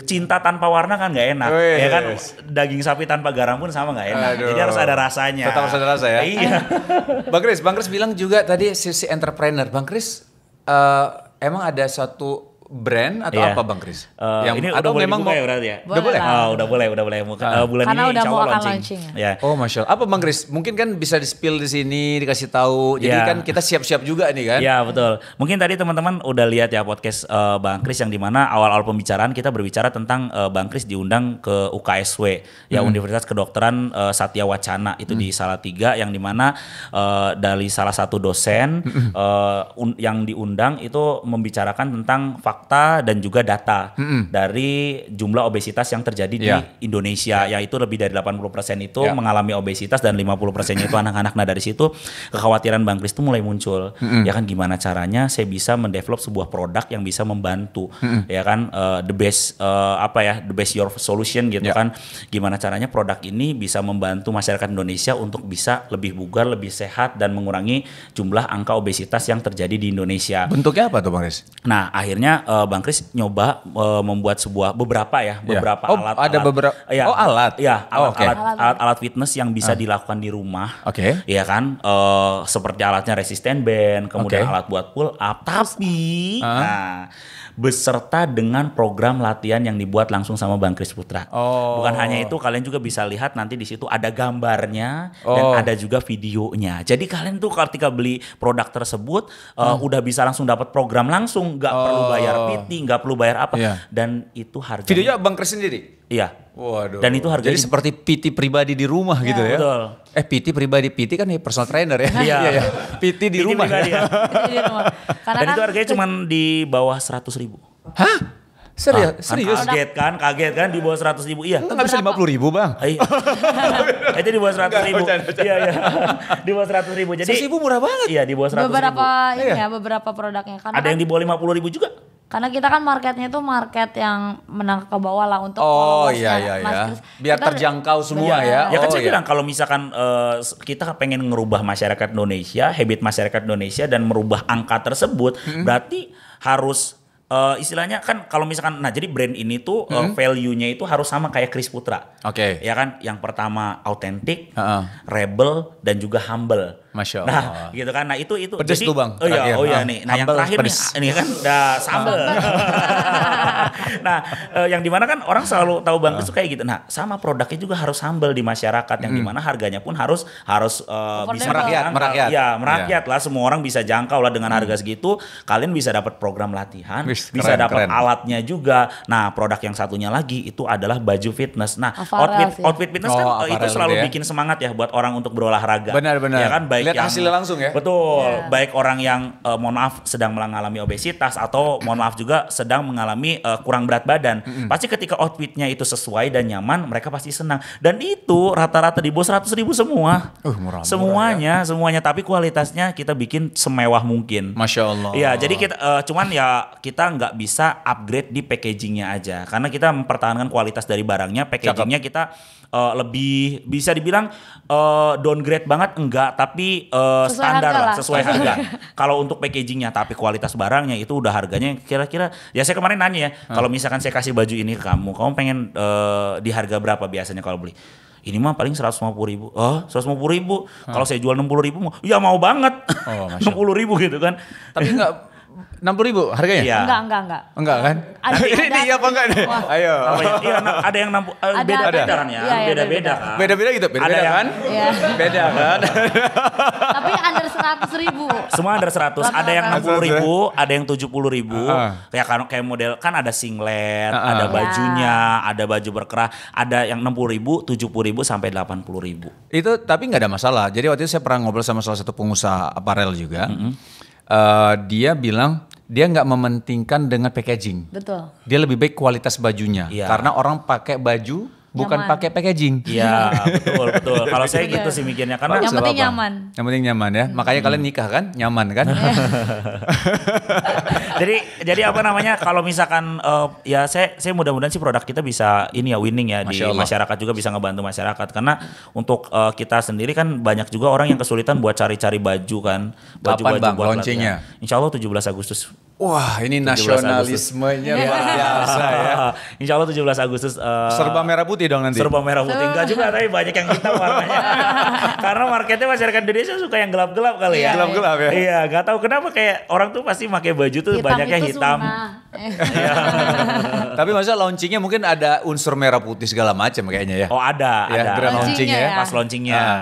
cinta tanpa warna kan gak enak. Wih. Ya kan daging sapi tanpa garam pun sama gak enak. Aduh. Jadi harus ada rasanya. Tetap harus ada rasa ya. Iya. Bang Kris, Bang Kris bilang juga tadi sisi entrepreneur. Bang Kris uh, emang ada satu brand atau yeah. apa Bang Kris? Uh, yang ini atau memang mau, ya berarti ya? Boleh udah boleh. Oh, udah boleh, udah boleh. Muka, uh, ah. eh, bulan Karena ini udah mau launching. launching ya. Yeah. Oh, Masya Allah. Apa Bang Kris? Mungkin kan bisa di spill di sini, dikasih tahu. Jadi yeah. kan kita siap-siap juga nih kan? Iya, yeah, betul. Mungkin tadi teman-teman udah lihat ya podcast uh, Bang Kris yang dimana awal-awal pembicaraan kita berbicara tentang uh, Bang Kris diundang ke UKSW, ya hmm. Universitas Kedokteran uh, Satya Wacana itu hmm. di tiga yang dimana uh, dari salah satu dosen uh, yang diundang itu membicarakan tentang fakta dan juga data mm-hmm. dari jumlah obesitas yang terjadi yeah. di ya. Indonesia yeah. yaitu lebih dari 80% itu yeah. mengalami obesitas dan 50% itu anak-anak. Nah, dari situ kekhawatiran Bang Kris itu mulai muncul. Mm-hmm. Ya kan gimana caranya saya bisa mendevelop sebuah produk yang bisa membantu mm-hmm. ya kan uh, the best uh, apa ya the best your solution gitu yeah. kan. Gimana caranya produk ini bisa membantu masyarakat Indonesia untuk bisa lebih bugar, lebih sehat dan mengurangi jumlah angka obesitas yang terjadi di Indonesia. Bentuknya apa tuh Bang Kris? Nah akhirnya uh, Bang Kris nyoba uh, membuat sebuah beberapa ya, iya. beberapa yeah. oh, alat. ada beberapa. Ya, oh, alat. Ya, alat, oh, okay. alat, alat alat alat fitness yang bisa ah. dilakukan di rumah. Oke. Okay. Iya kan? Uh, seperti alatnya resisten band, kemudian okay. alat buat pull up. Tapi ah. nah beserta dengan program latihan yang dibuat langsung sama Bang Kris Putra. Oh. Bukan hanya itu, kalian juga bisa lihat nanti di situ ada gambarnya oh. dan ada juga videonya. Jadi kalian tuh ketika beli produk tersebut eh, hmm. uh, udah bisa langsung dapat program langsung, nggak oh. perlu bayar oh. PT, nggak perlu bayar apa. Yeah. Dan itu harga Videonya Bang Kris sendiri? Iya. Waduh. Dan itu harganya. Jadi seperti PT pribadi di rumah ya. gitu iya, ya. Betul. Eh PT pribadi, PT kan ya personal trainer ya. Iya. Iya, iya. PT di PT rumah. Pribadi ya. Dan kan, itu harganya cuma di bawah seratus ribu. Hah? Serius, ah, kan, serius. Kaget kan, kaget kan di bawah seratus ribu, iya. Enggak bisa lima puluh ribu bang. Ah, iya. itu di bawah seratus ribu. Iya iya. Di bawah seratus ribu. Jadi. Seratus ribu murah banget. Iya di bawah seratus ribu. Beberapa ini iya. ya, beberapa produknya kan. Ada yang di bawah lima puluh ribu juga karena kita kan marketnya itu market yang menang ke bawah lah untuk oh iya kan. iya nah, iya biar kita, terjangkau semua ya, ya. ya kan oh, saya iya. bilang kalau misalkan uh, kita pengen ngerubah masyarakat Indonesia habit masyarakat Indonesia dan merubah angka tersebut hmm. berarti harus uh, istilahnya kan kalau misalkan nah jadi brand ini tuh eh, hmm. uh, value-nya itu harus sama kayak Chris Putra. Oke. Okay. Ya kan yang pertama autentik, uh -uh. rebel dan juga humble. Masya nah, Allah. Nah, gitu kan. Nah, itu itu. Pedes jadi, tuh Bang. Oh iya, oh iya nih. Nah, yang terakhir pedes. nih ah, ini kan udah sambel. nah, eh, yang dimana kan orang selalu tahu Bang itu ah. kayak gitu. Nah, sama produknya juga harus sambel di masyarakat yang hmm. dimana harganya pun harus harus eh, bisa merakyat, jangkau. merakyat. Ya, merakyat ya. lah semua orang bisa jangkau lah dengan harga hmm. segitu, kalian bisa dapat program latihan, Wish, bisa dapat alatnya juga. Nah, produk yang satunya lagi itu adalah baju fitness. Nah, outfit outfit fitness kan, oh, kan itu selalu ya. bikin semangat ya buat orang untuk berolahraga. Benar benar. Ya kan baik lihat yang, hasilnya langsung ya. Betul. Yeah. Baik orang yang uh, mohon maaf sedang mengalami obesitas atau mohon maaf juga sedang mengalami uh, kurang berat badan. Mm -hmm. Pasti ketika outfitnya itu sesuai dan nyaman, mereka pasti senang. Dan itu rata-rata di bawah seratus ribu semua. Uh, murah, ya. semuanya, murah, ya. semuanya. Tapi kualitasnya kita bikin semewah mungkin. Masya Allah. Iya, jadi kita uh, cuman ya kita nggak bisa upgrade di packagingnya aja. Karena kita mempertahankan kualitas dari barangnya, packagingnya kita uh, lebih bisa dibilang uh, downgrade banget enggak tapi uh, standar lah, sesuai harga. kalau untuk packagingnya tapi kualitas barangnya itu udah harganya kira-kira ya saya kemarin nanya ya hmm. kalau misalkan saya kasih baju ini ke kamu, kamu pengen uh, di harga berapa biasanya kalau beli? ini mah paling seratus lima puluh ribu. Oh, seratus lima puluh ribu. Kalau saya jual enam puluh ribu, ya mau banget. Oh, puluh ribu gitu kan. Tapi enggak enam puluh ribu harganya? Iya. Enggak, enggak, enggak. Enggak kan? Ada, ini ada, iya apa enggak nih? Ayo. Ya? Iya, ada yang enam puluh. Beda eh, beda kan ya? Iya, iya, kan? Gitu, beda beda kan? Beda beda gitu. Beda beda kan? Iya. Beda kan? Tapi under seratus ribu. Semua under seratus. Ada yang enam puluh ribu, ada yang tujuh puluh ribu. Kayak kan kayak model kan ada singlet, ada iya. bajunya, ada baju berkerah, ada yang enam puluh ribu, tujuh puluh ribu sampai delapan puluh ribu. Itu tapi nggak ada masalah. Jadi waktu itu saya pernah ngobrol sama salah satu pengusaha aparel juga. Mm -hmm uh, dia bilang dia nggak mementingkan dengan packaging. Betul. Dia lebih baik kualitas bajunya. Ya. Karena orang pakai baju bukan pakai packaging. Iya, betul betul. Kalau saya iya. gitu sih mikirnya karena yang penting nyaman. Yang penting nyaman ya. Hmm. Makanya kalian nikah kan? Nyaman kan? Iya. jadi jadi apa namanya? Kalau misalkan uh, ya saya saya mudah-mudahan sih produk kita bisa ini ya winning ya di masyarakat juga bisa ngebantu masyarakat karena untuk eh, kita sendiri kan banyak juga orang yang kesulitan buat cari-cari baju kan. Baju-baju buat launchingnya. Insya Allah 17 Agustus Wah ini nasionalismenya luar biasa ya. Insya Allah 17 Agustus. Uh, serba merah putih dong nanti. Serba merah putih. Enggak juga tapi banyak yang kita warnanya. Karena marketnya masyarakat Indonesia suka yang gelap-gelap kali ya. Iya, gelap-gelap ya. Iya gak tau kenapa kayak orang tuh pasti pakai baju tuh hitam banyaknya hitam. Iya. tapi maksudnya launchingnya mungkin ada unsur merah putih segala macam kayaknya ya. Oh ada. Ya, ada. Grand launching ya. Pas ya. launchingnya. Ah.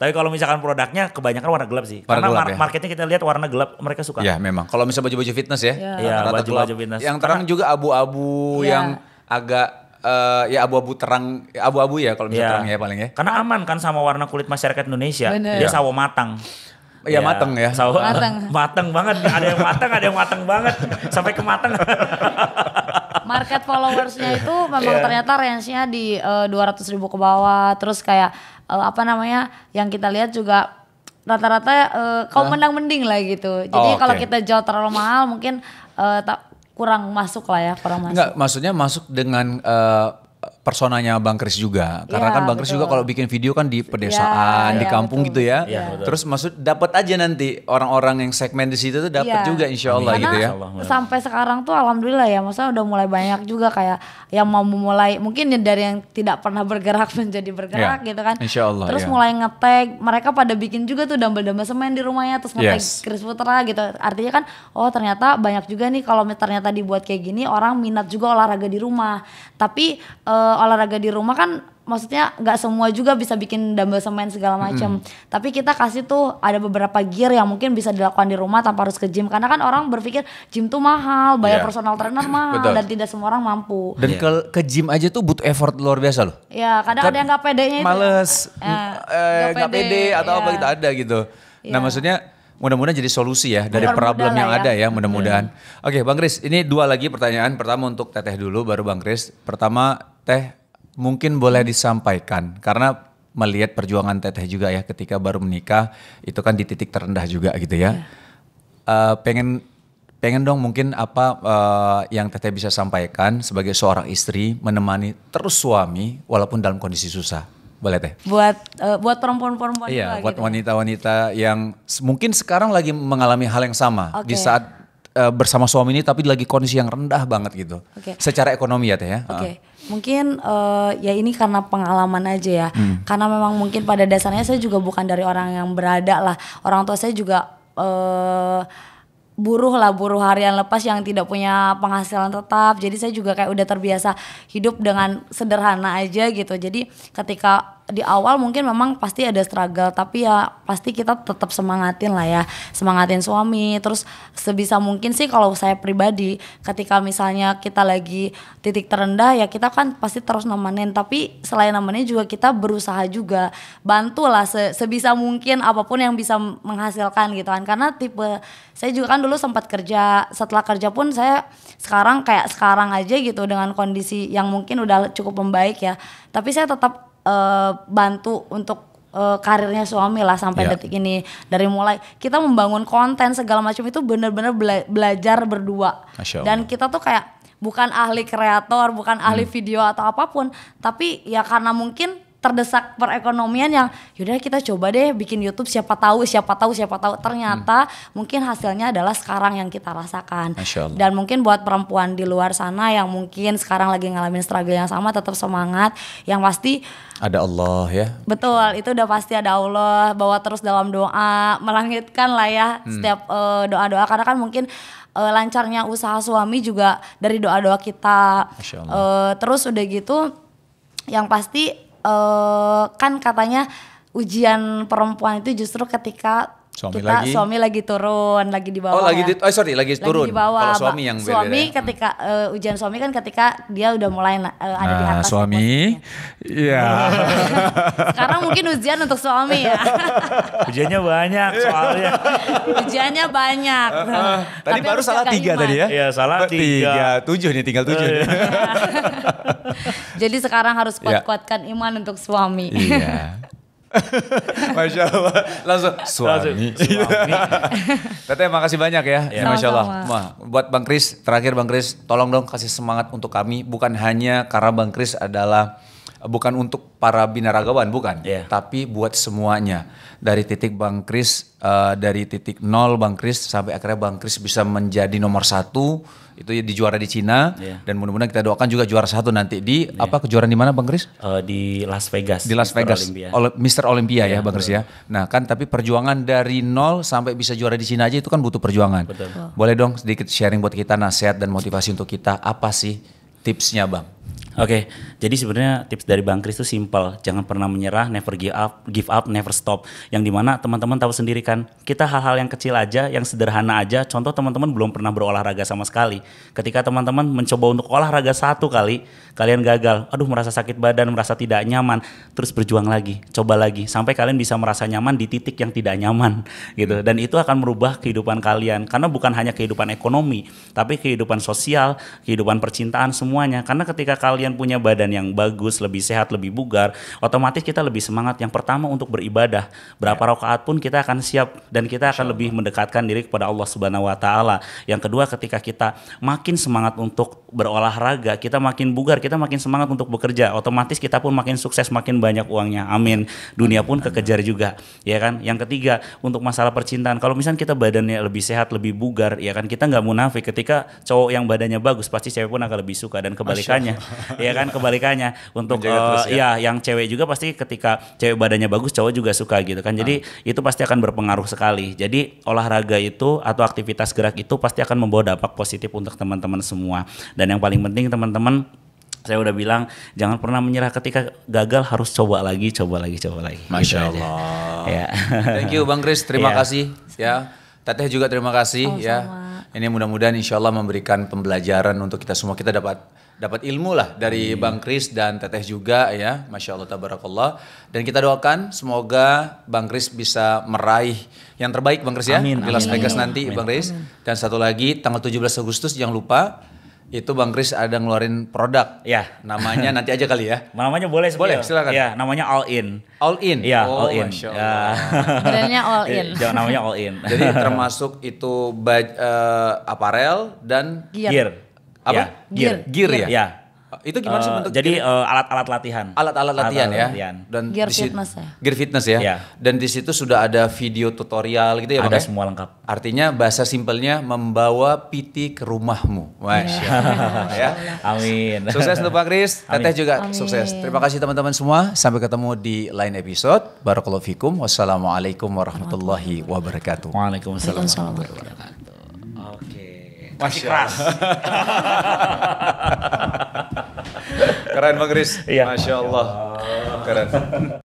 tapi kalau misalkan produknya kebanyakan warna gelap sih. Warna Karena gelap, mar ya. marketnya kita lihat warna gelap mereka suka. Ya memang. Kalau misalnya baju-baju fit fitness ya. Iya, iya baju-baju fitness. Yang terang juga abu-abu ya. yang agak uh, ya abu-abu terang, abu-abu ya kalau misalnya iya. terang ya paling ya. Karena aman kan sama warna kulit masyarakat Indonesia. Bener. Dia sawo matang. Iya ya, mateng ya. Sawo mateng. mateng banget. Ada yang mateng, ada yang mateng banget. Sampai ke mateng. Market followersnya itu memang yeah. ternyata range-nya di uh, eh, 200 ribu ke bawah. Terus kayak uh, apa namanya yang kita lihat juga rata-rata uh, eh, kau menang mending lah gitu. Jadi oh, okay. kalau kita jual terlalu mahal mungkin uh, tak kurang masuk lah ya kurang masuk. Enggak, maksudnya masuk dengan uh, personanya Bang Kris juga. Karena ya, kan Bang Kris juga kalau bikin video kan di iya, pedesaan, ya, di iya, kampung betul. gitu ya. ya Terus maksud dapat aja nanti orang-orang yang segmen di situ tuh dapat ya. juga insya Allah gitu ya. Sampai sekarang tuh alhamdulillah ya, masa udah mulai banyak juga kayak yang mau memulai mungkin ya dari yang tidak pernah bergerak menjadi bergerak ya. gitu kan. Insya Allah. Terus ya. mulai ngetag, mereka pada bikin juga tuh dumbbell-dumbbell semen di rumahnya terus ngetag yes. Kris Putra gitu. Artinya kan oh ternyata banyak juga nih kalau ternyata dibuat kayak gini orang minat juga olahraga di rumah. Tapi uh, olahraga di rumah kan maksudnya nggak semua juga bisa bikin dumbbell semen segala macam. Mm. Tapi kita kasih tuh ada beberapa gear yang mungkin bisa dilakukan di rumah tanpa harus ke gym karena kan orang berpikir gym tuh mahal, bayar yeah. personal trainer mahal dan tidak semua orang mampu. Dan yeah. ke ke gym aja tuh butuh effort luar biasa loh. Iya, yeah, kadang kan ada yang nggak pedenya itu. Ya. Males, eh, eh, nggak ya, eh, pede, pede atau yeah. apa kita iya. gitu, ada gitu. Yeah. Nah, iya. maksudnya mudah-mudahan jadi solusi ya dari problem yang ya. ada ya mudah-mudahan. Hmm. Oke, Bang Kris, ini dua lagi pertanyaan. Pertama untuk Teteh dulu baru Bang Kris. Pertama, Teh mungkin boleh disampaikan karena melihat perjuangan Teteh juga ya ketika baru menikah itu kan di titik terendah juga gitu ya. Yeah. Iya. Uh, pengen pengen dong mungkin apa uh, yang Teteh bisa sampaikan sebagai seorang istri menemani terus suami walaupun dalam kondisi susah. Boleh teh. Buat uh, buat perempuan-perempuan Iya, buat wanita gitu. wanita-wanita yang mungkin sekarang lagi mengalami hal yang sama okay. di saat uh, bersama suami ini tapi lagi kondisi yang rendah banget gitu. Okay. Secara ekonomi ya teh ya. Oke. Okay. Uh. Mungkin uh, ya ini karena pengalaman aja ya. Hmm. Karena memang mungkin pada dasarnya saya juga bukan dari orang yang berada lah. Orang tua saya juga uh, buruh lah buruh harian lepas yang tidak punya penghasilan tetap jadi saya juga kayak udah terbiasa hidup dengan sederhana aja gitu jadi ketika di awal mungkin memang pasti ada struggle tapi ya pasti kita tetap semangatin lah ya semangatin suami terus sebisa mungkin sih kalau saya pribadi ketika misalnya kita lagi titik terendah ya kita kan pasti terus nemenin tapi selain nemenin juga kita berusaha juga bantulah se sebisa mungkin apapun yang bisa menghasilkan gitu kan karena tipe saya juga kan dulu sempat kerja setelah kerja pun saya sekarang kayak sekarang aja gitu dengan kondisi yang mungkin udah cukup membaik ya tapi saya tetap uh, bantu untuk uh, karirnya suami lah sampai yeah. detik ini dari mulai kita membangun konten segala macam itu benar-benar bela belajar berdua dan kita tuh kayak bukan ahli kreator bukan hmm. ahli video atau apapun tapi ya karena mungkin terdesak perekonomian yang yaudah kita coba deh bikin YouTube siapa tahu siapa tahu siapa tahu ternyata hmm. mungkin hasilnya adalah sekarang yang kita rasakan dan mungkin buat perempuan di luar sana yang mungkin sekarang lagi ngalamin struggle yang sama tetap semangat yang pasti ada Allah ya betul itu udah pasti ada Allah bawa terus dalam doa melangitkan lah ya hmm. setiap uh, eh, doa doa karena kan mungkin uh, lancarnya usaha suami juga dari doa doa kita uh, terus udah gitu yang pasti uh, kan katanya ujian perempuan itu justru ketika Suami kita lagi? suami lagi turun, lagi di oh, bawah. Oh, lagi di oh sorry, lagi, lagi turun. Kalau suami yang berbeda. Suami ya. ketika uh, ujian suami kan ketika dia udah mulai uh, ada nah, di atas. suami. Iya. Sekarang mungkin ujian untuk suami ya. ujiannya banyak soalnya. ujiannya banyak. Uh, uh, tadi Tapi baru salah tiga tadi ya? Iya, salah tiga. tiga. Tujuh nih, tinggal tujuh. Uh, iya. Jadi sekarang harus iya. kuat-kuatkan iman untuk suami. Iya. Masya Allah. Langsung suami. suami. Tete, makasih banyak ya. ya. Masya Allah. buat Bang Kris, terakhir Bang Kris, tolong dong kasih semangat untuk kami. Bukan hanya karena Bang Kris adalah bukan untuk para binaragawan bukan, yeah. tapi buat semuanya dari titik Bang Kris, uh, dari titik nol Bang Kris sampai akhirnya Bang Kris bisa menjadi nomor satu itu di juara di Cina yeah. dan mudah-mudahan kita doakan juga juara satu nanti di yeah. apa kejuaraan di mana Bang Kris? Uh, di Las Vegas. Di Las Mister Vegas. Olympia. Ol Mister Olympia yeah, ya iya, Bang Kris ya. Nah, kan tapi perjuangan dari nol sampai bisa juara di Cina aja itu kan butuh perjuangan. Betul. Boleh dong sedikit sharing buat kita nasihat dan motivasi untuk kita apa sih tipsnya Bang? Oke, okay, jadi sebenarnya tips dari Bang Kris itu simple, jangan pernah menyerah, never give up, give up, never stop. Yang dimana teman-teman tahu sendiri kan, kita hal-hal yang kecil aja, yang sederhana aja. Contoh teman-teman belum pernah berolahraga sama sekali. Ketika teman-teman mencoba untuk olahraga satu kali, kalian gagal, aduh merasa sakit badan, merasa tidak nyaman, terus berjuang lagi, coba lagi sampai kalian bisa merasa nyaman di titik yang tidak nyaman gitu. Dan itu akan merubah kehidupan kalian karena bukan hanya kehidupan ekonomi, tapi kehidupan sosial, kehidupan percintaan semuanya. Karena ketika kalian punya badan yang bagus, lebih sehat, lebih bugar, otomatis kita lebih semangat yang pertama untuk beribadah. Berapa ya. rakaat pun kita akan siap dan kita akan lebih mendekatkan diri kepada Allah Subhanahu wa taala. Yang kedua ketika kita makin semangat untuk berolahraga, kita makin bugar kita makin semangat untuk bekerja. Otomatis kita pun makin sukses, makin banyak uangnya. Amin. Dunia pun kekejar juga, ya kan? Yang ketiga, untuk masalah percintaan, kalau misalnya kita badannya lebih sehat, lebih bugar, ya kan kita nggak munafik. Ketika cowok yang badannya bagus, pasti cewek pun akan lebih suka dan kebalikannya, ya kan? Kebalikannya untuk uh, terus, eh, ya. ya yang cewek juga pasti ketika cewek badannya bagus, cowok juga suka gitu kan. Jadi ah. itu pasti akan berpengaruh sekali. Jadi olahraga itu atau aktivitas gerak itu pasti akan membawa dampak positif untuk teman-teman semua. Dan yang paling penting teman-teman saya udah bilang jangan pernah menyerah ketika gagal harus coba lagi coba lagi coba lagi gitu masya gitu allah ya thank you bang Kris, terima yeah. kasih ya teteh juga terima kasih oh, ya sama. ini mudah-mudahan insya allah memberikan pembelajaran untuk kita semua kita dapat dapat ilmu lah dari hmm. bang Kris dan teteh juga ya masya allah tabarakallah dan kita doakan semoga bang Kris bisa meraih yang terbaik bang Kris ya amin, di Las Vegas nanti amin. bang Kris. dan satu lagi tanggal 17 Agustus jangan lupa itu Bang Kris ada ngeluarin produk. Ya. Namanya nanti aja kali ya. namanya boleh Boleh, ya. silakan. Ya, namanya All In. All In. Iya, oh, All In. Ya. Brandnya All In. Ya, namanya All In. Jadi termasuk itu baj, uh, eh, aparel dan gear. gear. Apa? Ya. Gear. Gear, gear ya. ya Eh, itu gimana sih eh, bentuk? jadi eh, alat-alat uh, latihan. Alat-alat latihan, ya latihan ya. Dan gear disi- fitness ya. Gear fitness ya. Yeah. Dan di situ sudah ada video tutorial gitu ya, Ada ya? semua lengkap. Artinya bahasa simpelnya membawa PT ke rumahmu. Masya yeah. Iya. ya. Amin. Sukses untuk Pak Kris. Teteh juga Amin. sukses. Terima kasih teman-teman semua. Sampai ketemu di lain episode. Barakallahu fikum. Wassalamualaikum warahmatullahi wabarakatuh. Waalaikumsalam warahmatullahi wabarakatuh masih keras. Keren Bang Riz. Iya. Masya Allah. Keren.